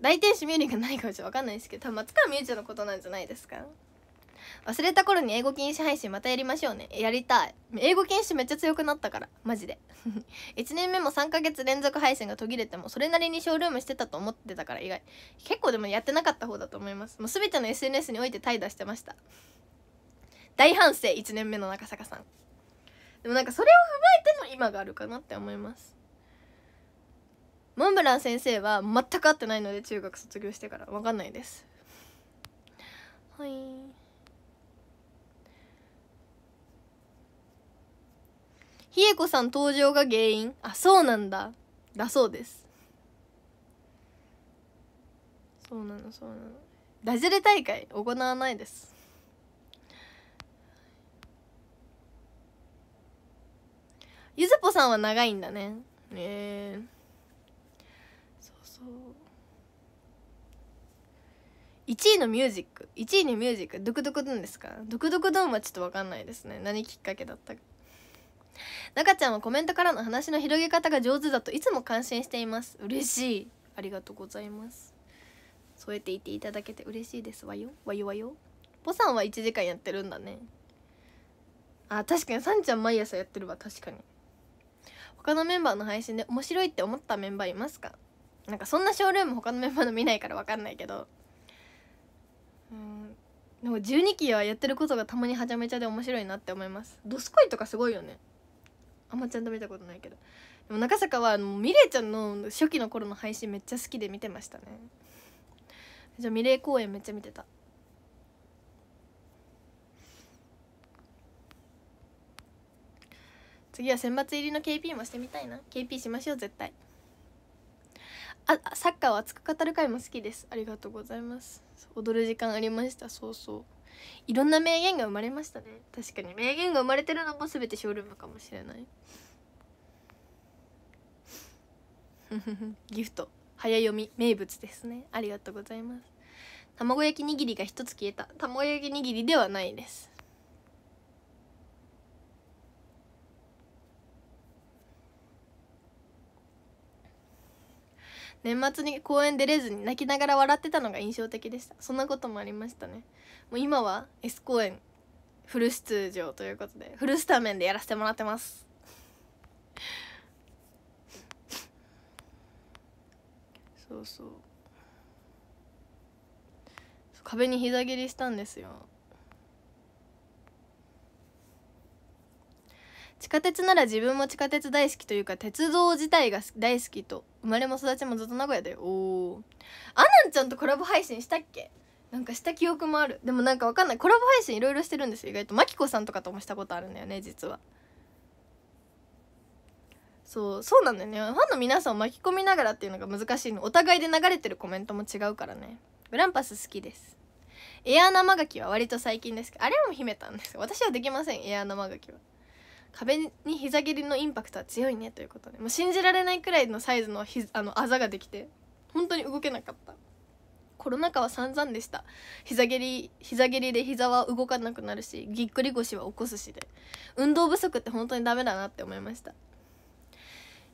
[SPEAKER 1] 大天使ミューリンが何かちょっと分かんないですけど多分松川美ゆちゃんのことなんじゃないですか忘れた頃に英語禁止配信またやりましょうねやりたい英語禁止めっちゃ強くなったからマジで1 年目も3ヶ月連続配信が途切れてもそれなりにショールームしてたと思ってたから意外結構でもやってなかった方だと思いますもう全ての SNS において怠惰してました大反省1年目の中坂さんでもなんかそれを踏まえての今があるかなって思いますモンブラン先生は全く会ってないので中学卒業してから分かんないですはいひえこさん登場が原因あそうなんだだそうですそうなのそうなのダジャレ大会行わないですゆずぽさんは長いんだねええ1位のミュージック1位にミュージックドクドクドンですかドクドクドンはちょっと分かんないですね何きっかけだったか中ちゃんはコメントからの話の広げ方が上手だといつも感心しています嬉しいありがとうございます添えていていただけて嬉しいですわよわよわよぽさんは1時間やってるんだねあ確かにさんちゃん毎朝やってるわ確かに他のメンバーの配信で面白いって思ったメンバーいますかなんかそんなショールーム他のメンバーの見ないから分かんないけどうんでも12期はやってることがたまにはちゃめちゃで面白いなって思いますドスコイとかすごいよねあんまちゃんと見たことないけどでも中坂はミレイちゃんの初期の頃の配信めっちゃ好きで見てましたねじゃあミレイ公演めっちゃ見てた次は選抜入りの KP もしてみたいな KP しましょう絶対あサッカーを熱く語る回も好きですありがとうございます踊る時間ありましたそうそういろんな名言が生まれましたね確かに名言が生まれてるのも全てショールームかもしれない ギフト早読み名物ですねありがとうございます卵焼き握りが一つ消えた卵焼き握りではないです年末に公園出れずに泣きながら笑ってたのが印象的でしたそんなこともありましたねもう今は S 公演フル出場ということでフルスタメンでやらせてもらってますそうそう壁に膝蹴りしたんですよ地下鉄なら自分も地下鉄大好きというか鉄道自体が大好きと生まれも育ちもずっと名古屋でおおあなんちゃんとコラボ配信したっけなんかした記憶もあるでもなんかわかんないコラボ配信いろいろしてるんですよ意外とマキコさんとかともしたことあるんだよね実はそうそうなんだよねファンの皆さんを巻き込みながらっていうのが難しいのお互いで流れてるコメントも違うからねグランパス好きですエアー生ガキは割と最近ですけどあれはもう秘めたんです私はできませんエアー生ガキは壁に膝蹴りのインパクトは強いねということでもう信じられないくらいのサイズのひあのあざができて本当に動けなかったコロナ禍は散々でした膝蹴り膝蹴りで膝は動かなくなるしぎっくり腰は起こすしで運動不足って本当にダメだなって思いました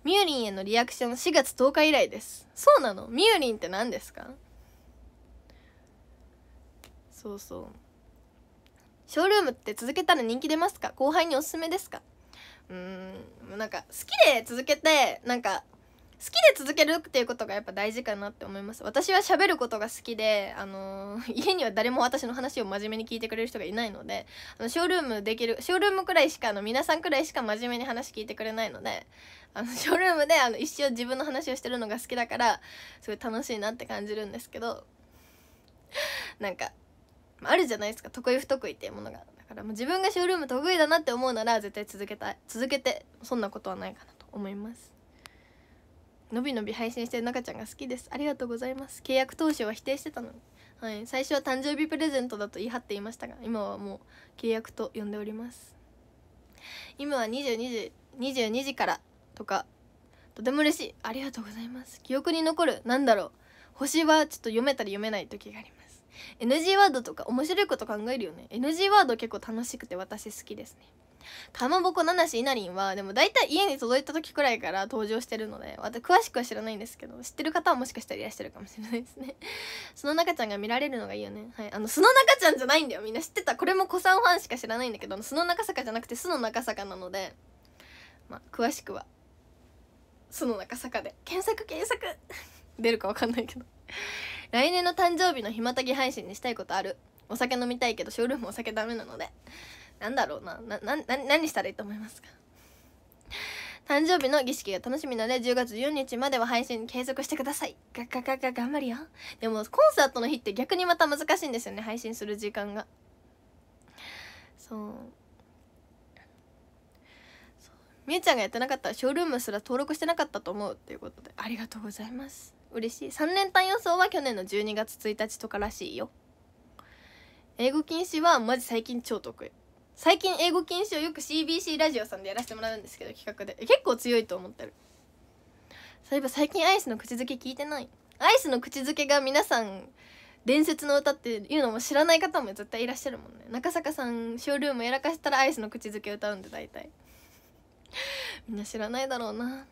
[SPEAKER 1] みーりんへのリアクション4月10日以来ですそうなのみーりんって何ですかそうそうショールームって続けたら人気出ますか後輩におすすめですかうんなんか好きで続けてなんか好きで続けるっていうことがやっぱ大事かなって思います私は喋ることが好きであのー、家には誰も私の話を真面目に聞いてくれる人がいないのであのショールームできるショールームくらいしかあの皆さんくらいしか真面目に話聞いてくれないのであの ショールームであの一生自分の話をしてるのが好きだからすごい楽しいなって感じるんですけどなんかあるじゃないですか得意不得意っていうものがからもう自分がショールーム得意だなって思うなら絶対続けたい続けてそんなことはないかなと思いますのびのび配信してる中ちゃんが好きですありがとうございます契約当初は否定してたのにはい最初は誕生日プレゼントだと言い張っていましたが今はもう契約と呼んでおります今は22時22時からとかとても嬉しいありがとうございます記憶に残るなんだろう星はちょっと読めたり読めない時があります NG ワードとか面白いこと考えるよね NG ワード結構楽しくて私好きですねかまぼこななしいなりんはでも大体家に届いた時くらいから登場してるので私詳しくは知らないんですけど知ってる方はもしかしたらいらっしゃるかもしれないですね その中ちゃんが見られるのがいいよねはいあの素の中ちゃんじゃないんだよみんな知ってたこれも子さんファンしか知らないんだけどその中坂じゃなくて素の中坂なのでまあ詳しくは素の中坂で検索検索 出るか分かんないけど来年の誕生日のひまたぎ配信にしたいことあるお酒飲みたいけどショールームお酒ダメなのでなんだろうなななな何したらいいと思いますか誕生日の儀式が楽しみなので10月14日までは配信継続してくださいガガガガ頑張るよでもコンサートの日って逆にまた難しいんですよね配信する時間がそうみゆちゃんがやってなかったらショールームすら登録してなかったと思うっていうことでありがとうございます嬉しい3連単予想は去年の12月1日とからしいよ英語禁止はマジ最近超得意最近英語禁止をよく CBC ラジオさんでやらせてもらうんですけど企画で結構強いと思ってるそういえば最近アイスの口づけ聞いてないアイスの口づけが皆さん伝説の歌っていうのも知らない方も絶対いらっしゃるもんね中坂さんショールームやらかしたらアイスの口づけ歌うんで大体 みんな知らないだろうな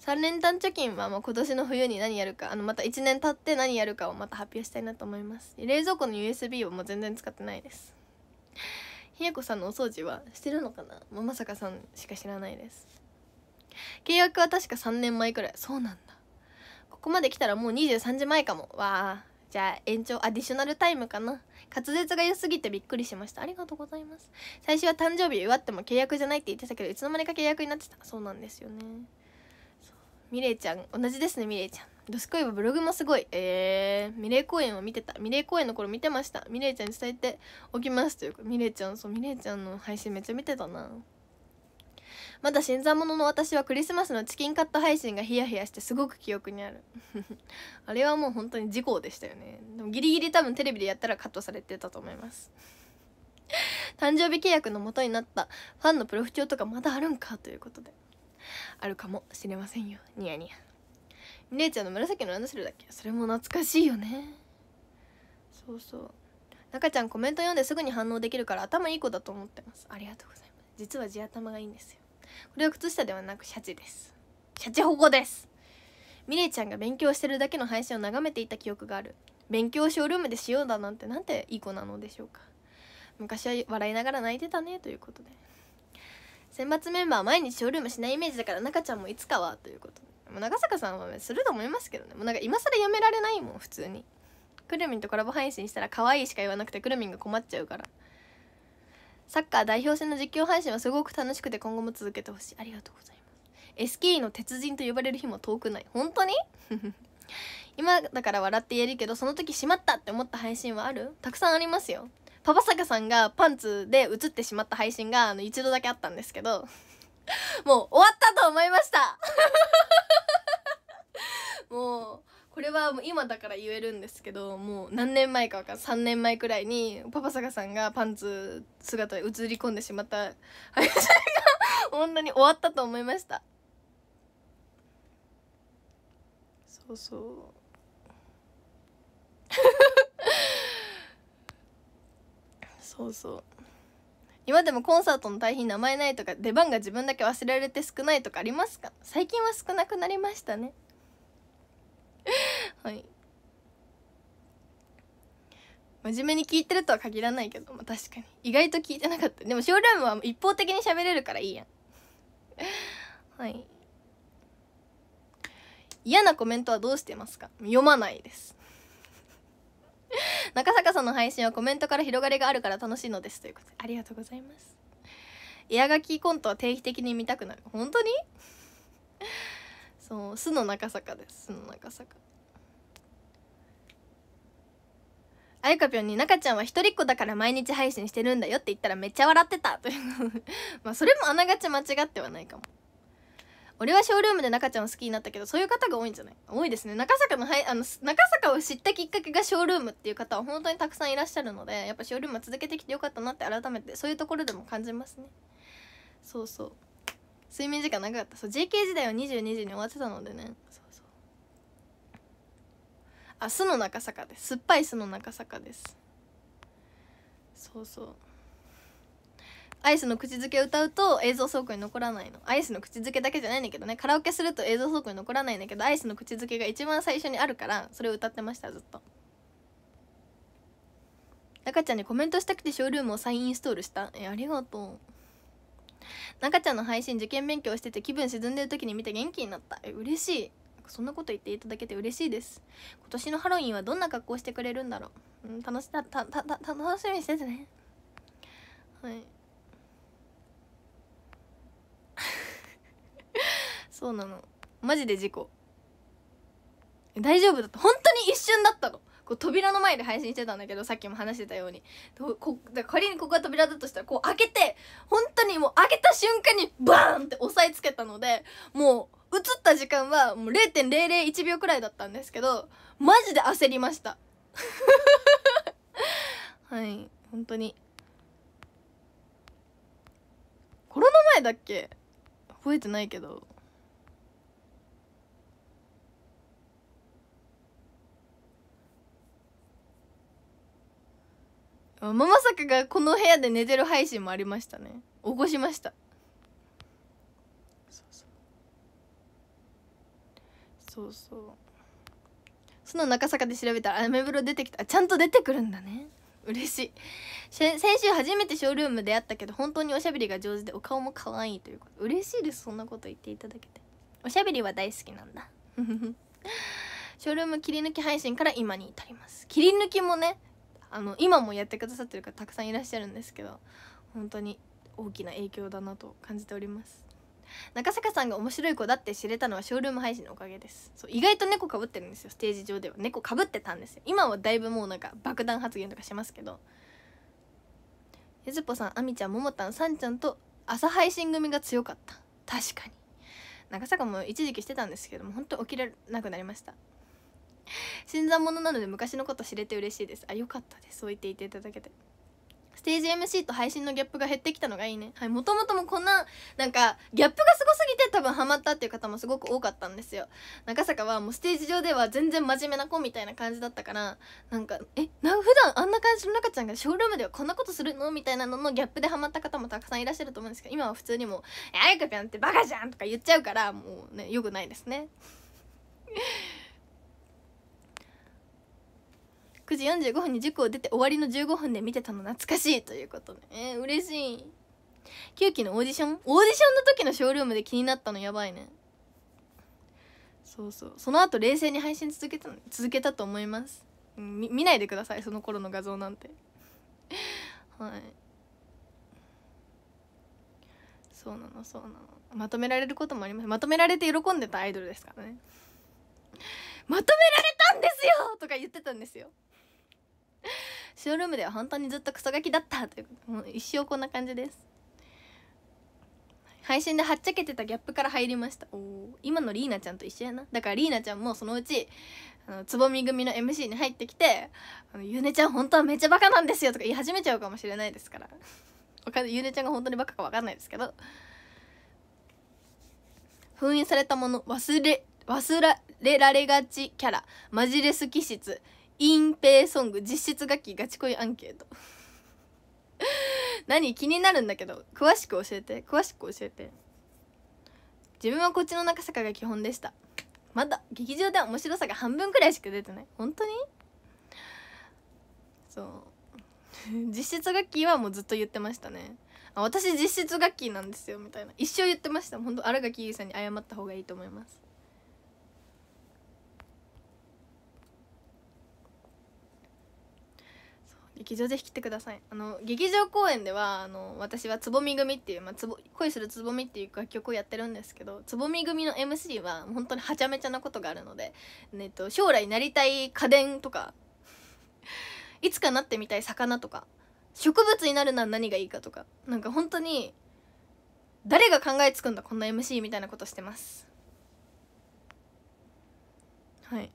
[SPEAKER 1] 3連単貯金はもう今年の冬に何やるかあのまた1年経って何やるかをまた発表したいなと思います冷蔵庫の USB はもう全然使ってないですひやこさんのお掃除はしてるのかな、まうまさかさんしか知らないです契約は確か3年前くらいそうなんだここまで来たらもう23時前かもわあじゃあ延長アディショナルタイムかな滑舌が良すぎてびっくりしましたありがとうございます最初は誕生日祝っても契約じゃないって言ってたけどいつの間にか契約になってたそうなんですよねミレイちゃん同じですねミレイちゃんドスコイはブログもすごいえー、ミレイ公演を見てたミレイ公演の頃見てましたミレイちゃんに伝えておきますというかミレイちゃんそうミレイちゃんの配信めっちゃ見てたなまだ新参者の私はクリスマスのチキンカット配信がヒヤヒヤしてすごく記憶にある あれはもう本当に事故でしたよねでもギリギリ多分テレビでやったらカットされてたと思います 誕生日契約のもとになったファンのプロフ帳とかまだあるんかということであるかもしれませんよニヤニヤレれちゃんの紫のランドセルだっけそれも懐かしいよねそうそう中ちゃんコメント読んですぐに反応できるから頭いい子だと思ってますありがとうございます実は地頭がいいんですよこれは靴下ではなくシャチですシャチ保護ですみれちゃんが勉強してるだけの配信を眺めていた記憶がある勉強ショールームでしようだなんてなんていい子なのでしょうか昔は笑いながら泣いてたねということで選抜メンバー毎日ショールームしないイメージだから中ちゃんもいつかはということでも長坂さんはすると思いますけどねもうなんか今更やめられないもん普通にくるみんとコラボ配信したら可愛いしか言わなくてくるみんが困っちゃうからサッカー代表戦の実況配信はすごく楽しくて今後も続けてほしいありがとうございます SKE の鉄人と呼ばれる日も遠くない本当に 今だから笑って言えるけどその時しまったって思った配信はあるたくさんありますよパパサカさんがパンツで映ってしまった配信があの一度だけあったんですけど もう終わったと思いました もうこれはもう今だから言えるんですけどもう何年前か分かん3年前くらいにパパサカさんがパンツ姿で映り込んでしまった配信が本当 に終わったと思いましたそうそうそうそう今でもコンサートの大変名前ないとか出番が自分だけ忘れられて少ないとかありますか最近は少なくなりましたね はい真面目に聞いてるとは限らないけど、まあ、確かに意外と聞いてなかったでもショールームは一方的に喋れるからいいやん はい嫌なコメントはどうしてますか読まないです中坂さんの配信はコメントから広がりがあるから楽しいのですということでありがとうございますエアガキコントは定期的に見たくなる本当に そう素の中坂です素の中坂あゆかぴょんに「中ちゃんは一人っ子だから毎日配信してるんだよ」って言ったらめっちゃ笑ってたというまあそれもあながち間違ってはないかも俺はショールームで中ちゃんを好きになったけどそういう方が多いんじゃない多いですね中坂のはいあの中坂を知ったきっかけがショールームっていう方は本当にたくさんいらっしゃるのでやっぱショールームは続けてきてよかったなって改めてそういうところでも感じますねそうそう睡眠時間長かったそう JK 時代は22時に終わってたのでねそうそうあ酢の中坂です酸っぱい酢の中坂ですそうそうアイスの口づけ歌うと映像倉庫に残らないのアイスの口づけだけじゃないんだけどねカラオケすると映像倉庫に残らないんだけどアイスの口づけが一番最初にあるからそれを歌ってましたずっと中ちゃんにコメントしたくてショールームを再インストールしたえありがとう中ちゃんの配信受験勉強してて気分沈んでる時に見て元気になったえ嬉しいそんなこと言っていただけて嬉しいです今年のハロウィンはどんな格好してくれるんだろう、うん、楽し楽しみにしててねはいそうなのマジで事故大丈夫だった本当に一瞬だったのこう扉の前で配信してたんだけどさっきも話してたようにこだ仮にここが扉だとしたらこう開けて本当にもう開けた瞬間にバーンって押さえつけたのでもう映った時間はもう0.001秒くらいだったんですけどマジで焦りました はい本当にコロナ前だっけ覚えてないけどまさかがこの部屋で寝てる配信もありましたね起こしましたそうそうその中坂で調べたらアメブロ出てきたちゃんと出てくるんだね嬉しい先週初めてショールームで会ったけど本当におしゃべりが上手でお顔も可愛いということ嬉しいですそんなこと言っていただけておしゃべりは大好きなんだ ショールーム切り抜き配信から今に至ります切り抜きもねあの今もやってくださってる方たくさんいらっしゃるんですけど本当に大きな影響だなと感じております中坂さんが面白い子だって知れたのはショールーム配信のおかげですそう意外と猫かぶってるんですよステージ上では猫かぶってたんですよ今はだいぶもうなんか爆弾発言とかしますけどゆずぽさんあみちゃんももたんさんちゃんと朝配信組が強かった確かに中坂も一時期してたんですけども本当起きれなくなりました新参者なので昔のこと知れて嬉しいですあ良かったですそう言っていていただけてステージ MC と配信のギャップが減ってきたのがいいねはいもともともこんななんかギャップがすごすぎて多分ハマったっていう方もすごく多かったんですよ中坂はもうステージ上では全然真面目な子みたいな感じだったからなんかえな普段あんな感じの中ちゃんがショールームではこんなことするのみたいなののギャップでハマった方もたくさんいらっしゃると思うんですけど今は普通にもう「えあやかぴゃんってバカじゃん!」とか言っちゃうからもうねよくないですね9時45分に塾を出て終わりの15分で見てたの懐かしいということねえー、嬉しい9期のオーディションオーディションの時のショールームで気になったのやばいねそうそうその後冷静に配信続けた続けたと思います、うん、見ないでくださいその頃の画像なんて はいそうなのそうなのまとめられることもありますまとめられて喜んでたアイドルですからねまとめられたんですよとか言ってたんですよ ショールームでは本当にずっとクソガキだったというもう一生こんな感じです配信ではっちゃけてたギャップから入りましたお今のリーナちゃんと一緒やなだからリーナちゃんもそのうちあのつぼみ組の MC に入ってきて「あのゆねちゃん本当はめっちゃバカなんですよ」とか言い始めちゃうかもしれないですからゆねちゃんが本当にバカか分かんないですけど封印されたもの忘れ忘れられがちキャラマジレス気質隠蔽ソング実質楽器ガチ恋アンケート 何気になるんだけど詳しく教えて詳しく教えて自分はこっちの中坂が基本でしたまだ劇場では面白さが半分くらいしか出てない本当にそう 実質楽器はもうずっと言ってましたねあ私実質楽器なんですよみたいな一生言ってました本当新垣結衣さんに謝った方がいいと思います劇場ぜひ来てくださいあの劇場公演ではあの私はつぼみ組っていう、まあ、つぼ恋するつぼみっていう楽曲をやってるんですけどつぼみ組の MC は本当にはちゃめちゃなことがあるので、えっと、将来なりたい家電とかいつかなってみたい魚とか植物になるなら何がいいかとかなんか本当に誰が考えつくんだこんな MC みたいなことしてますはい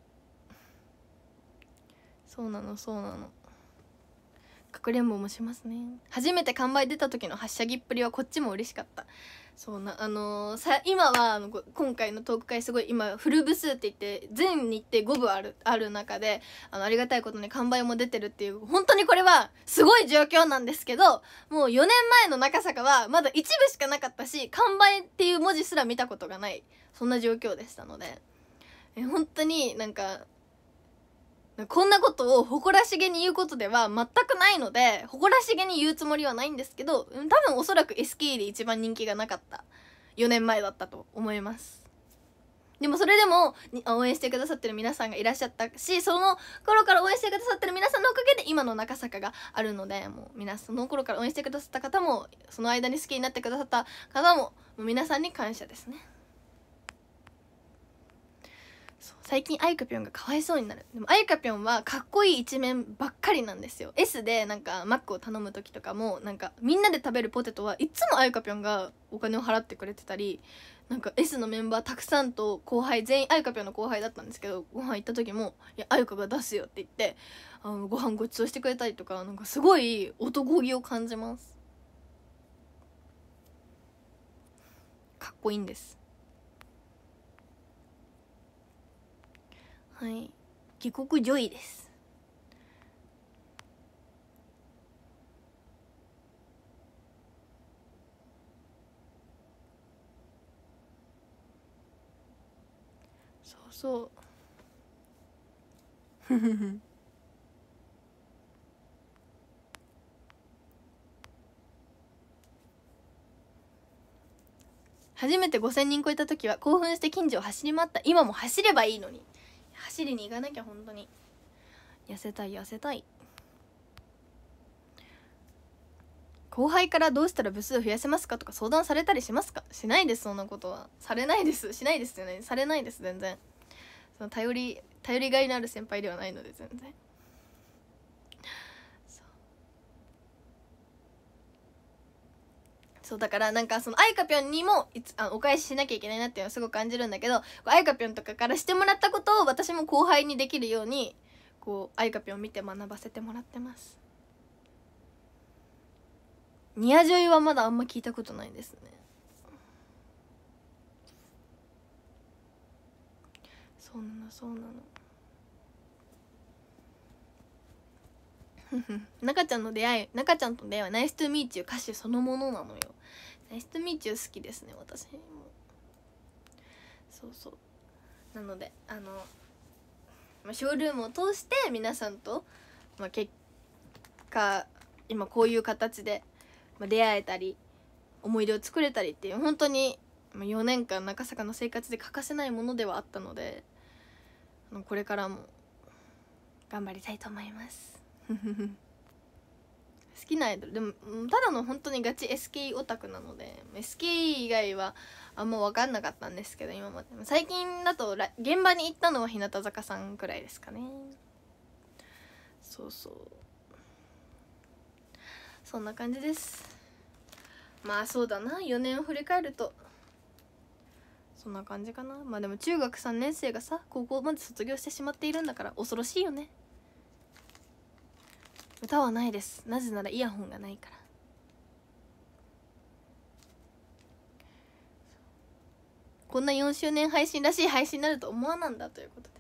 [SPEAKER 1] そうなのそうなのくれんぼもしますね初めて完売出た時の発射ぎっぷりはこっちも嬉しかったそうなあのー、さ今はあの今回のトーク会すごい今フル部数って言って全日程5部あるある中であのありがたいことに完売も出てるっていう本当にこれはすごい状況なんですけどもう4年前の中坂はまだ1部しかなかったし完売っていう文字すら見たことがないそんな状況でしたのでえ本当になんかこんなことを誇らしげに言うことでは全くないので誇らしげに言うつもりはないんですけど多分おそらく SKE で一番人気がなかった4年前だったと思いますでもそれでも応援してくださってる皆さんがいらっしゃったしその頃から応援してくださってる皆さんのおかげで今の中坂があるのでもう皆その頃から応援してくださった方もその間に好きになってくださった方ももう皆さんに感謝ですね最近アイカぴょんがかわいそうになるでもアイカぴょんはかっこいい一面ばっかりなんですよ S でなんかマックを頼む時とかもなんかみんなで食べるポテトはいつもアイカぴょんがお金を払ってくれてたりなんか S のメンバーたくさんと後輩全員アイカぴょんの後輩だったんですけどご飯行った時も「いやあゆかが出すよ」って言ってあのご飯ごちそうしてくれたりとかなんかすごい男気を感じますかっこいいんですはい下克上位ですそうそうふふふ初めて5000人超えた時は興奮して近所を走り回った今も走ればいいのに走りに行かなきゃ本当に痩せたい痩せたい後輩からどうしたら部数を増やせますかとか相談されたりしますかしないですそんなことはされないですしないですよねされないです全然その頼り頼りがいのある先輩ではないので全然そうだからなんかそのあいかぴょんにもいつあお返ししなきゃいけないなっていうのはすごく感じるんだけどあいかぴょんとかからしてもらったことを私も後輩にできるようにこうあいかぴょんを見て学ばせてもらってますニアジョイはまだあんま聞いたことないですねそうなのそうなの 中ちゃんの出会い中ちゃんと出会いは「ナイストゥミーチュー」歌手そのものなのよナイストゥミーチュー好きですね私もそうそうなのであの、まショールームを通して皆さんと、まあ、結果今こういう形で、ま出会えたり思い出を作れたりっていう本当に4年間中坂の生活で欠かせないものではあったのでこれからも頑張りたいと思います。好きなアイドルでもただの本当にガチ SKE オタクなので SKE 以外はあんま分かんなかったんですけど今まで最近だと現場に行ったのは日向坂さんくらいですかねそうそうそんな感じですまあそうだな4年を振り返るとそんな感じかなまあでも中学3年生がさ高校まで卒業してしまっているんだから恐ろしいよね歌はないですなぜならイヤホンがないからこんな4周年配信らしい配信になると思わなんだということで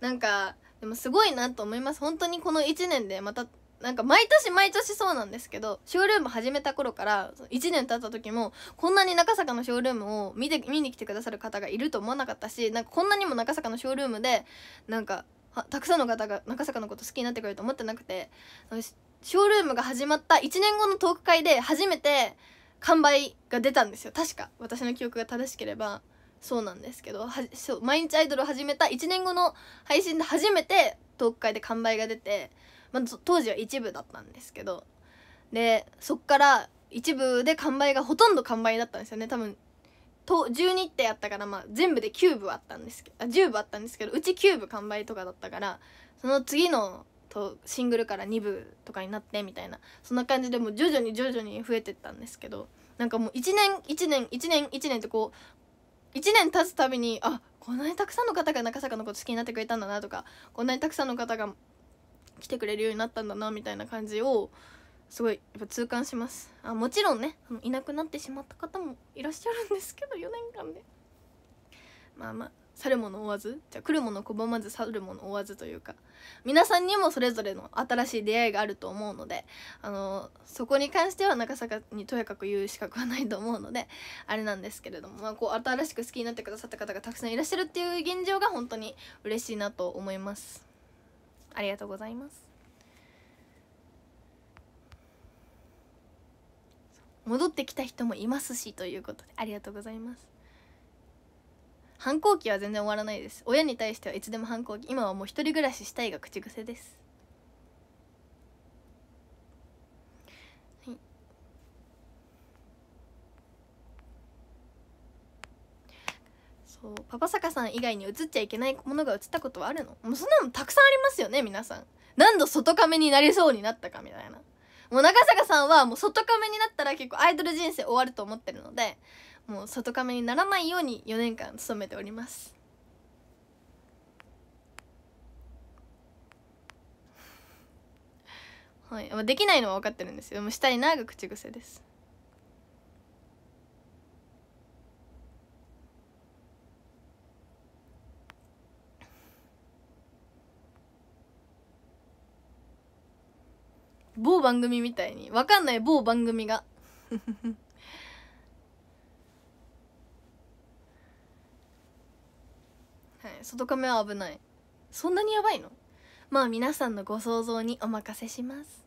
[SPEAKER 1] なんかでもすごいなと思います本当にこの1年でまたなんか毎年毎年そうなんですけどショールーム始めた頃から1年経った時もこんなに中坂のショールームを見て見に来てくださる方がいると思わなかったしなんかこんなにも中坂のショールームでなんかたくさんの方が中坂のこと好きになってくれると思ってなくてショールームが始まった1年後のトーク会で初めて完売が出たんですよ確か私の記憶が正しければそうなんですけど毎日アイドルを始めた1年後の配信で初めてトーク会で完売が出て、まあ、当時は一部だったんですけどでそっから一部で完売がほとんど完売だったんですよね多分と12ってやったから、まあ、全部で9部あったんですけどあ10部あったんですけどうち9部完売とかだったからその次のとシングルから2部とかになってみたいなそんな感じでも徐々に徐々に増えてったんですけどなんかもう1年1年1年1年ってこう1年経つたびにあこんなにたくさんの方が中坂のこと好きになってくれたんだなとかこんなにたくさんの方が来てくれるようになったんだなみたいな感じをすごいやっぱ痛感しますあもちろんねいなくなってしまった方もいらっしゃるんですけど4年間でまあまあ去る者追わずじゃあ来る者拒まず去る者追わずというか皆さんにもそれぞれの新しい出会いがあると思うのであのそこに関しては中坂にとやかく言う資格はないと思うのであれなんですけれども、まあ、こう新しく好きになってくださった方がたくさんいらっしゃるっていう現状が本当に嬉しいなと思います。ありがとうございます戻ってきた人もいますしということでありがとうございます反抗期は全然終わらないです親に対してはいつでも反抗期今はもう一人暮らししたいが口癖ですはいそうパパ坂さん以外に映っちゃいけないものが映ったことはあるのもうそんなのたくさんありますよね皆さん何度外亀になりそうになったかみたいなもう長坂さんはもう外亀になったら結構アイドル人生終わると思ってるのでもう外亀にならないように4年間勤めておりますはい、できないのは分かってるんですよもうしたいなが口癖です某番組みたいにわかんない某番組が はい外カメは危ないそんなにやばいのまあ皆さんのご想像にお任せします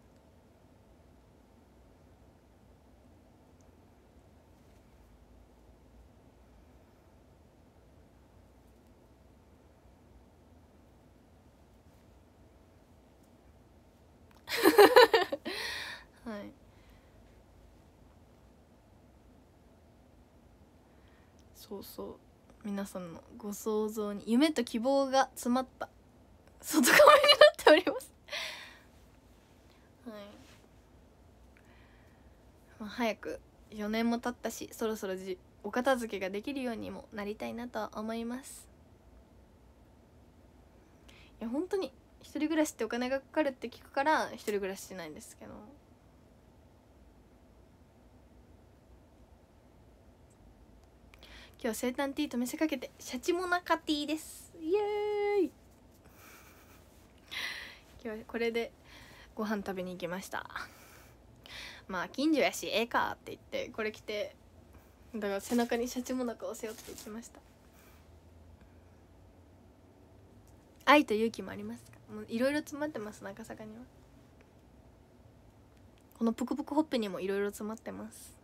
[SPEAKER 1] そうそう皆さんのご想像に夢と希望が詰まった外側になっておりますはい、まあ、早く4年も経ったしそろそろじお片付けができるようにもなりたいなとは思いますいや本当に一人暮らしってお金がかかるって聞くから一人暮らししないんですけど今日生誕ティーと見せかけてシャチモナカティーですイエーイ今日これでご飯食べに行きましたまあ近所やしええかって言ってこれ着てだから背中にシャチモナカを背負っていきました愛と勇気もありますかもういろいろ詰まってます中坂にはこのぷくぷくほっぺにもいろいろ詰まってます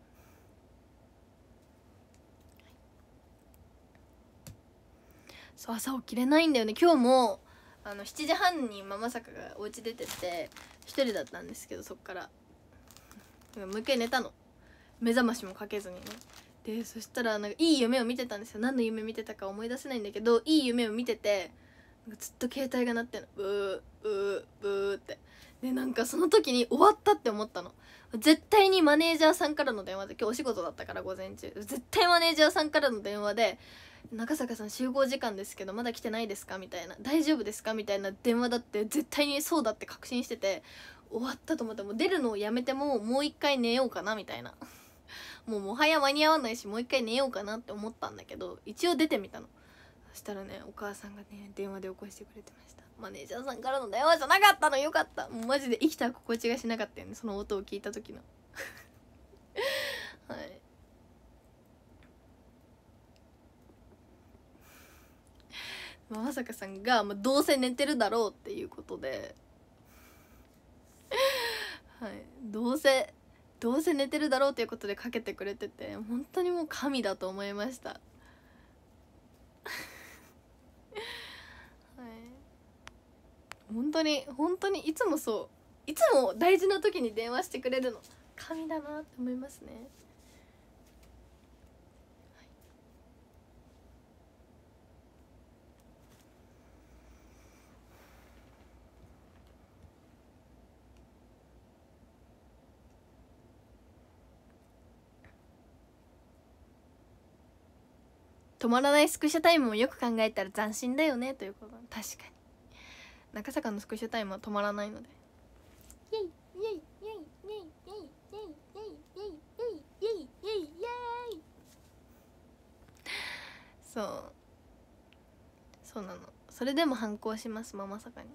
[SPEAKER 1] そう朝起きれないんだよね今日もあの7時半にママかがお家出てって1人だったんですけどそっからもう一回寝たの目覚ましもかけずにねでそしたらなんかいい夢を見てたんですよ何の夢見てたか思い出せないんだけどいい夢を見ててずっと携帯が鳴ってんのブーブーブーってでなんかその時に終わったって思ったの絶対にマネージャーさんからの電話で今日お仕事だったから午前中絶対マネージャーさんからの電話で長坂さん集合時間ですけどまだ来てないですかみたいな大丈夫ですかみたいな電話だって絶対にそうだって確信してて終わったと思ってもう出るのをやめてももう一回寝ようかなみたいなもうもはや間に合わないしもう一回寝ようかなって思ったんだけど一応出てみたのそしたらねお母さんがね電話で起こしてくれてましたマネージャーさんからの電話じゃなかったのよかったもうマジで生きた心地がしなかったよねその音を聞いた時の はいまあ、まさかさんが、まあ、どうせ寝てるだろうっていうことではいどうせどうせ寝てるだろうということでかけてくれてて本当にもう神だと思いましたはい本当に本当にいつもそういつも大事な時に電話してくれるの神だなって思いますね止まらないスクショタイムもよく考えたら斬新だよねということ確かに中坂のスクショタイムは止まらないのでイエイイエイイエイイエイイエイイエイイエイイエイイエイイエイイエイイエイそうそうなのそれでも反抗しますママ坂に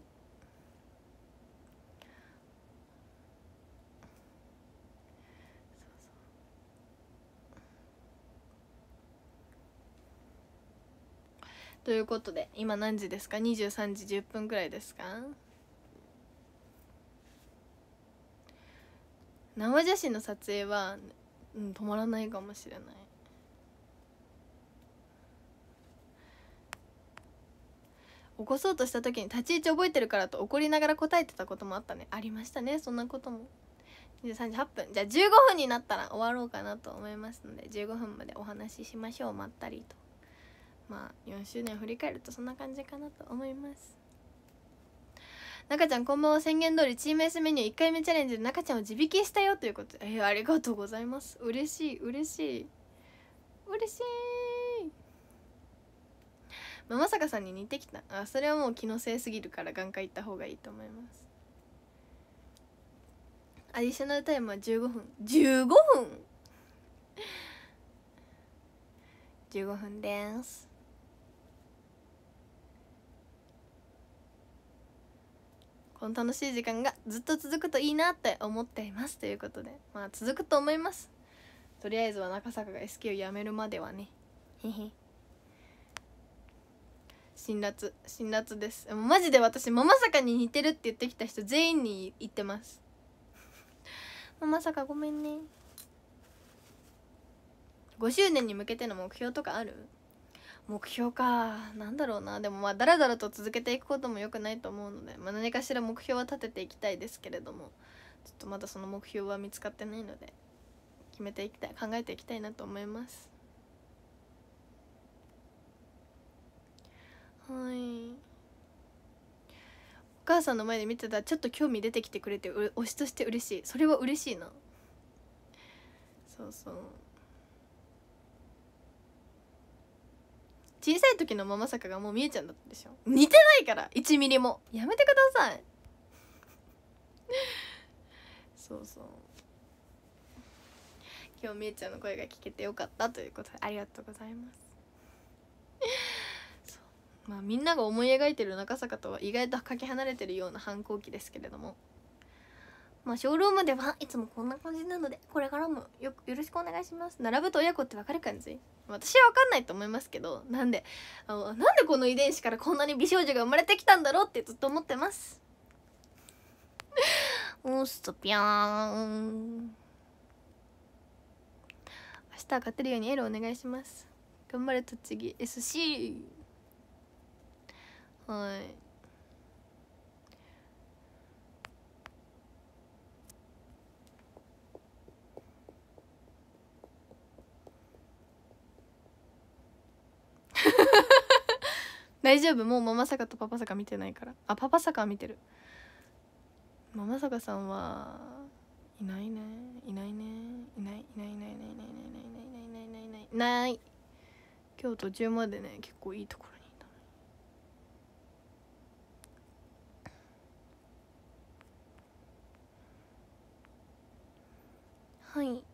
[SPEAKER 1] ということで今何時ですか23時10分くらいですか生写真の撮影は、うん、止まらないかもしれない起こそうとした時に立ち位置覚えてるからと怒りながら答えてたこともあったねありましたねそんなことも23時8分じゃあ15分になったら終わろうかなと思いますので15分までお話ししましょうまったりと。まあ4周年振り返るとそんな感じかなと思います中ちゃんこんばんは宣言通りチーム S メニュー1回目チャレンジで中ちゃんを自引きしたよということで、えありがとうございます嬉しい嬉しい嬉しいままさかさんに似てきたあそれはもう気のせいすぎるから眼科行った方がいいと思いますアディショナルタイムは15分15分15分ですこの楽しい時間がずっと続くといいなって思っていますということでまあ続くと思いますとりあえずは中坂が SK を辞めるまではねへへ辛辣辛辣ですもマジで私ママ坂に似てるって言ってきた人全員に言ってますママ坂ごめんね5周年に向けての目標とかある目標かなんだろうなでもまあだらだらと続けていくこともよくないと思うので、まあ、何かしら目標は立てていきたいですけれどもちょっとまだその目標は見つかってないので決めていきたい考えていきたいなと思いますはいお母さんの前で見てたらちょっと興味出てきてくれて推しとして嬉しいそれは嬉しいなそうそう小さい時のままさかがもうみえちゃんだったでしょ似てないから1ミリもやめてください そうそう今日みえちゃんの声が聞けてよかったということでありがとうございます まあみんなが思い描いてる中坂とは意外とかけ離れてるような反抗期ですけれどもまあ、ショールームでは いつもこんな感じなのでこれからもよくよろしくお願いします並ぶと親子ってわかる感じ私はわかんないと思いますけどなんであのなんでこの遺伝子からこんなに美少女が生まれてきたんだろうってずっと思ってますう っそぴゃーん明日勝てるようにエールお願いします頑張れ栃木 SC はい 大丈夫もうママ坂とパパ坂見てないからあパパ坂は見てるママ坂さんはいないねいないねいないいないいないいないいないいないいないいないいないない今日途中までね結構いいところにいたはい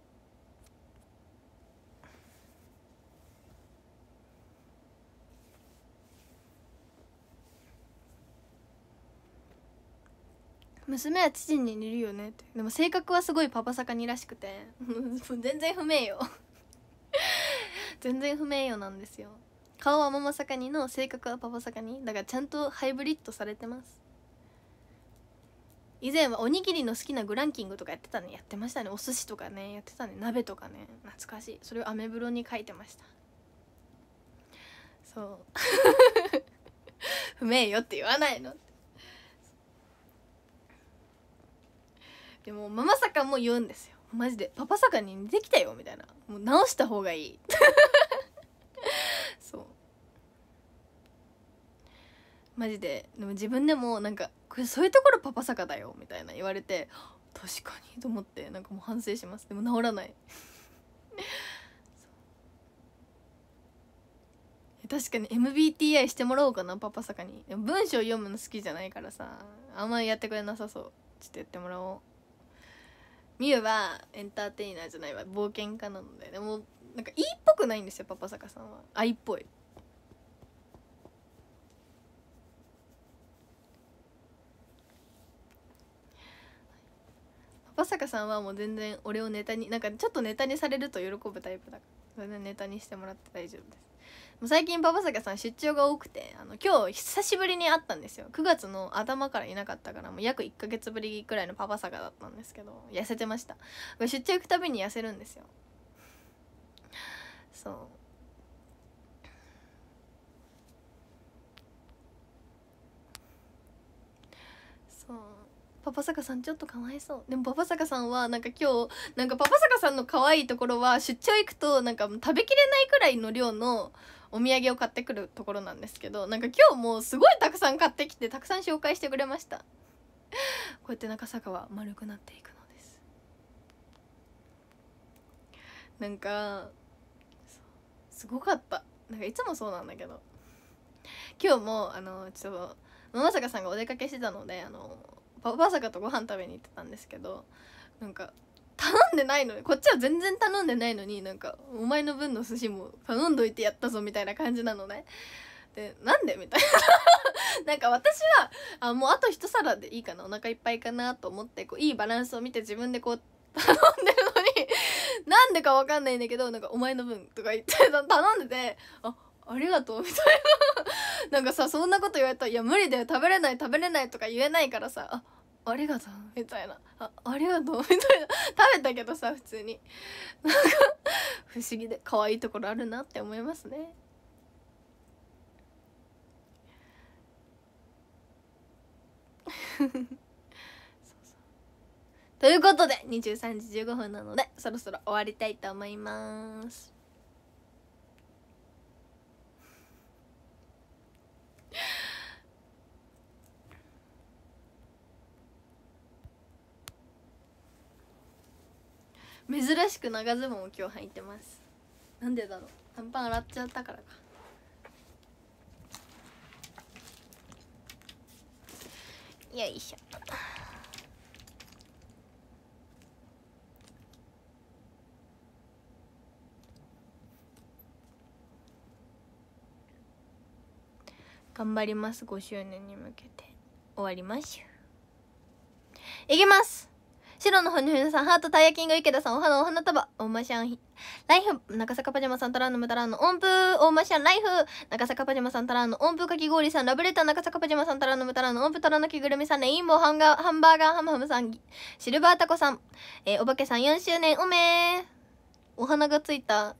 [SPEAKER 1] 娘は父に似るよねってでも性格はすごいパパさかにらしくて 全然不名誉 全然不名誉なんですよ顔はママさかにの性格はパパさかにだからちゃんとハイブリッドされてます以前はおにぎりの好きなグランキングとかやってたねやってましたねお寿司とかねやってたね鍋とかね懐かしいそれをアメブロに書いてましたそう 不名誉って言わないのでもママ坂も言うんですよマジで「パパ坂に似てきたよ」みたいなもう直した方がいい そうマジででも自分でもなんか「これそういうところパパ坂だよ」みたいな言われて確かにと思ってなんかもう反省しますでも治らない確かに MBTI してもらおうかなパパ坂に文章読むの好きじゃないからさあんまりやってくれなさそうちょっとやってもらおうみゆはエンターテイナーじゃないわ冒険家なのででもなんかい、e、いっぽくないんですよパパ坂さんは愛っぽいパパ坂さんはもう全然俺をネタになんかちょっとネタにされると喜ぶタイプだから全然ネタにしてもらって大丈夫ですう最近パパ坂さん出張が多くてあの今日久しぶりに会ったんですよ9月の頭からいなかったからもう約1ヶ月ぶりくらいのパパ坂だったんですけど痩せてました出張行くたびに痩せるんですよそうそうパパ坂さんちょっとかわいそうでもパパ坂さんはなんか今日なんかパパ坂さんの可愛いところは出張行くとなんか食べきれないくらいの量のお土産を買ってくるところなんですけどなんか今日もすごいたくさん買ってきてたくさん紹介してくれましたこうやって中坂は丸くなっていくのですなんかすごかったなんかいつもそうなんだけど今日もあのちょっと野坂さんがお出かけしてたのであのパパ坂とご飯食べに行ってたんですけどなんか頼んでないのにこっちは全然頼んでないのになんかお前の分の寿司も頼んどいてやったぞみたいな感じなのねでなんでみたいな なんか私はあもうあと一皿でいいかなお腹いっぱいかなと思ってこういいバランスを見て自分でこう 頼んでるのになんでかわかんないんだけどなんかお前の分とか言って 頼んでてあありがとうみたいななんかさそんなこと言われたら「いや無理だよ食べれない食べれない」とか言えないからさ「あありがとうみたいなあありがとう みたいな食べたけどさ普通になんか不思議で可愛いところあるなって思いますね うそうということで23時15分なのでそろそろ終わりたいと思います。珍しく長ズボンを今日履いてますなんでだろう短パン洗っちゃったからかよいしょ頑張ります5周年に向けて終わりましょういきます白のほにさん、ハート、たいやきんぐ、池田さん、お花、お花束、おましゃん、ライフ、中坂パジャマさん、たらのむたらの音符、おましゃん、ライフ、中坂パジャマさん、たらの音符、かき氷さん、ラブレター、中坂パジャマさん、たらのむたらの音符、たらの着ぐるみさん、レインボー、ハンガー、ハンバーガー、ハムハムさん、シルバータコさん、えー、おばけさん、4周年、おめー。お花がついた、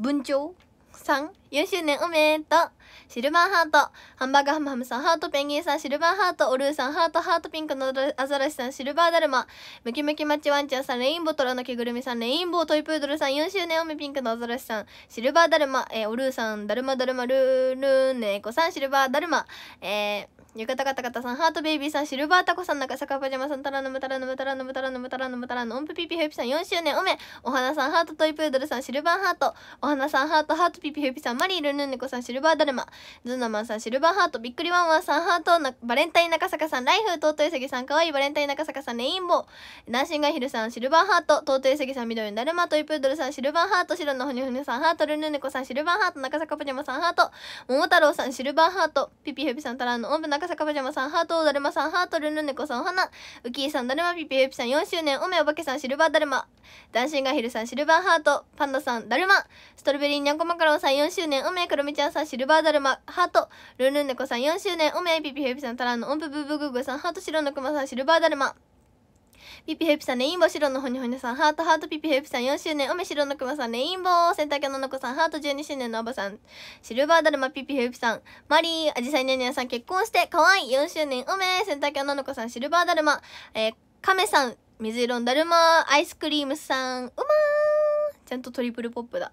[SPEAKER 1] 文鳥さん、4周年おめでとう。シルバーハート、ハンバーグハムハムさん、ハートペンギンさん、シルバーハート、オルーさん、ハート、ハートピンクのアザラシさん、シルバーだるま、ムキムキマッチワンちゃんさん、レインボートラの着ぐるみさん、レインボートイプードルさん、4周年おめピンクのアザラシさん、シルバーだるま、えー、オルーさん、だるまだるま、ルールーネコさん、シルバーだるま、えー、浴衣たかさん、ハートベイビーさん、シルバータコさん、中坂パジャマさん、タラのむたらのむたらのむたらのむたらのむたらの、オンプピピピさん、4周年おめ、お花さん、ハートトイプードルさん、シルバーハート、お花さん、ハート、ハートピピピピさん、マリールヌネコさん、シルバーダルマ、ズナマンさん、シルバーハート、ビックリワンワンさん、ハート、バレンタイン中坂さん、ライフ、尊いセギさん、かわいいバレンタイン中坂さん、レインボー、ナンシンガヒルさん、シルバーハート、尊いセギさん、緑のダルマ、トイプードルさん、シルバーハート、白のバーさん、ハート、ルヌネコさん、シルバーハート、中坂パジャマさん、ハート、桃太郎さん、シルバーハート、ピピピピさん、タラのオンプ中さかパじゃまさん、ハートだるまさん、ハートルンルンネコさん、お花、ウキーさん、だるまピピウピさん、4周年、おめおばけさん、シルバーだるま、ダンシンガヒルさん、シルバーハート、パンダさん、だるま、ストロベリーニャンコマカロンさん、4周年、おめクロミちゃんさん、シルバーだるま、ハート、ルンルンネコさん、4周年、おめピピウピさん、タランの、おんプブブグーグーさん、ハート白のクマさん、シルバーだるま、ピピヘピさんレインボー白のほにほにさんハートハートピピヘピさん4周年おめ白のくまさんレインボーセンターノのこさんハート12周年のおばさんシルバーだるまピピヘピさんマリーあじさいねにさん結婚してかわいい4周年おめセンタのノのこさんシルバーだるまえー、カメさん水色のだるまアイスクリームさんうまーちゃんとトリプルポップだ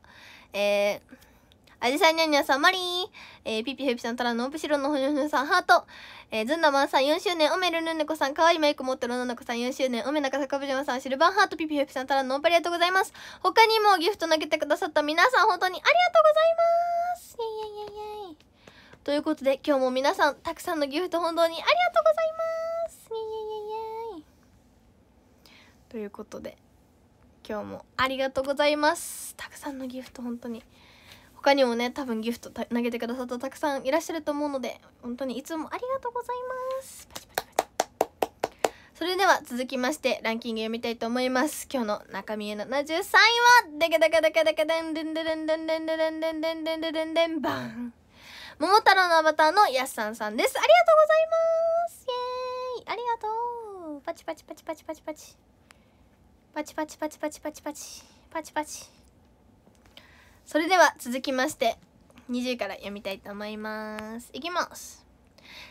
[SPEAKER 1] えーあじさャにゃにゃさん、マリー。えー、ピピヘピさん、たらのオプシロンのほにょニにょさん、ハート。えー、ずんだまんさん、4周年、おめるヌねこさん、かわいいメイク持ってるののこさん、4周年、おめなかさかぶじまさん、シルバーハート、ピピヘピさん、たらのおプありがとうございます。他にもギフト投げてくださった皆さん、本当にありがとうございます。イェイイェイイェイ。ということで、今日も皆さん、たくさんのギフト本当にありがとうございます。イェイイェイイェイ。ということで、今日もありがとうございます。たくさんのギフト本当に。他にもね多分ギフト投げてくださったたくさんいらっしゃると思うので本当にいつもありがとうございますそれでは続きましてランキング読みたいと思います今日の中身73位はデカデカデカデケデンデンデンデンデンデンデンデンデンデンデンデンバン桃太郎のアバターのやっさんさんですありがとうございますイエーイありがとうパチパチパチパチパチパチパチパチパチパチパチパチパチパチそれでは続きまして20から読みたいと思いますいきます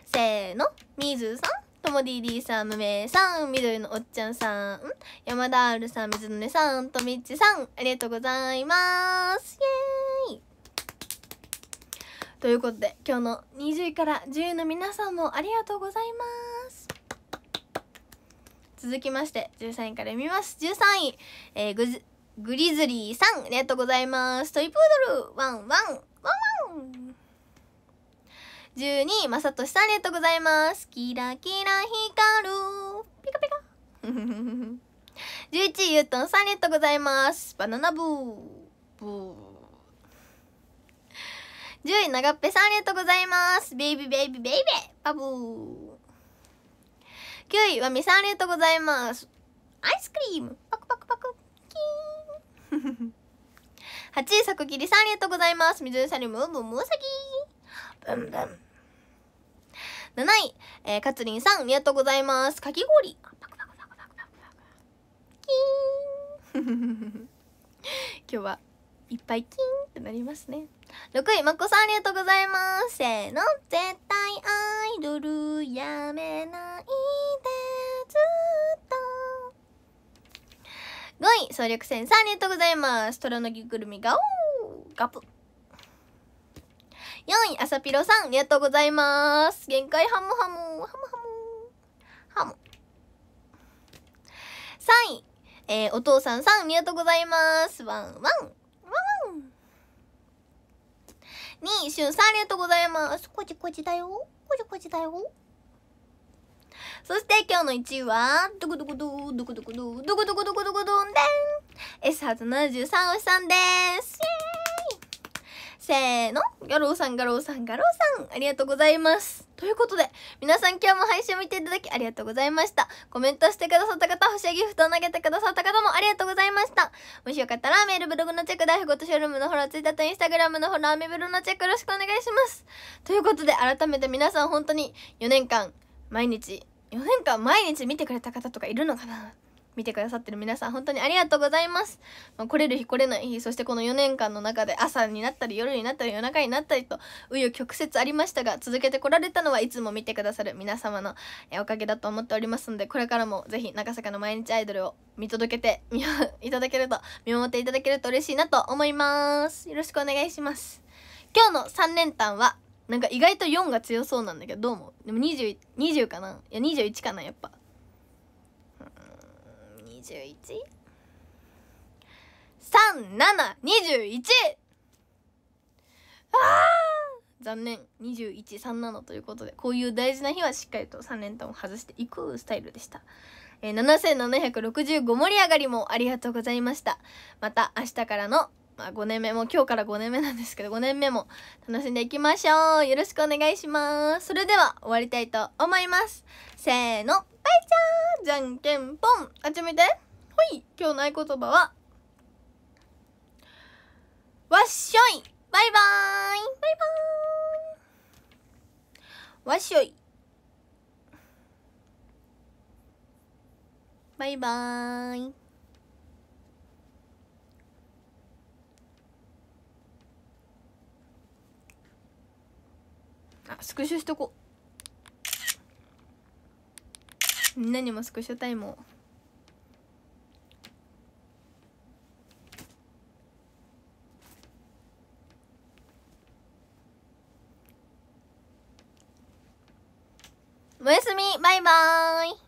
[SPEAKER 1] せーのみずさんとも DD さんむめさんみどりのおっちゃんさん山田あるさんみずのねさんとみっちさんありがとうございますイエーイということで今日の20位から10位の皆さんもありがとうございます続きまして13位から読みます13位、えーグリズリーさん、ありがとうございます。トイプードル、ワンワン、ワンワン。12、まさとしさん、ありがとうございます。キラキラ光る、ピカピカ。11、ゆうとんさん、ありがとうございます。バナナブー、ブー。10位、長っぺさん、ありがとうございます。ベイビーベイビーベイビー、パブー。9位、わみさん、ありがとうございます。アイスクリーム、パクパクパク。8位作切りさんありがとうございます水江さんにもブンブンうさギブンブン7位、えー、かつりんさんありがとうございますかき氷パキーン今日はいっぱいキーンってなりますね6位まこさんありがとうございますせーの絶対アイドルやめないでずっと5位、総力戦さんありがとうございます。虎の着ぐるみが、おー、ガプ。4位、あさぴろさん、ありがとうございます。限界ハムハム、ハムハム、ハム。3位、えー、お父さんさん、ありがとうございます。ワンワン、ワンワン。2位、しゅんさん、ありがとうございます。こじこじだよ、こじこじだよ。そして今日の1位はどこどこどどこどこどどこどこどこどこどんでん S 8 73推しさんですせーのガローさんガローさんガローさんありがとうございますということで皆さん今日も配信を見ていただきありがとうございましたコメントしてくださった方星ギフトを投げてくださった方もありがとうございましたもしよかったらメールブログのチェック大富豪とショールームのフォローツイッターとインスタグラムのフォローアメブロのチェックよろしくお願いしますということで改めて皆さん本当に4年間毎日4年間毎日見てくれた方とかいるのかな見てくださってる皆さん本当にありがとうございます、まあ、来れる日来れない日そしてこの4年間の中で朝になったり夜になったり夜中になったりと紆余曲折ありましたが続けてこられたのはいつも見てくださる皆様のおかげだと思っておりますのでこれからもぜひ長坂の毎日アイドルを見届けて見いただけると見守っていただけると嬉しいなと思いますよろしくお願いします今日の3連単はなんか意外と4が強そうなんだけどどうもでも 20, 20かないや21かなやっぱうん 21?3721! ああ残念2137ということでこういう大事な日はしっかりと3連単を外していくスタイルでしたえー、7765盛り上がりもありがとうございました。また明日からのまあ、5年目も今日から5年目なんですけど5年目も楽しんでいきましょうよろしくお願いしますそれでは終わりたいと思いますせーのバイチャーじゃんけんぽんあっち向いてほい今日の合言葉はわっしょいバイバーイバイバーイわっしょいバイバーイあスクショしとこみんなにもスクショタイムを。おやすみバイバーイ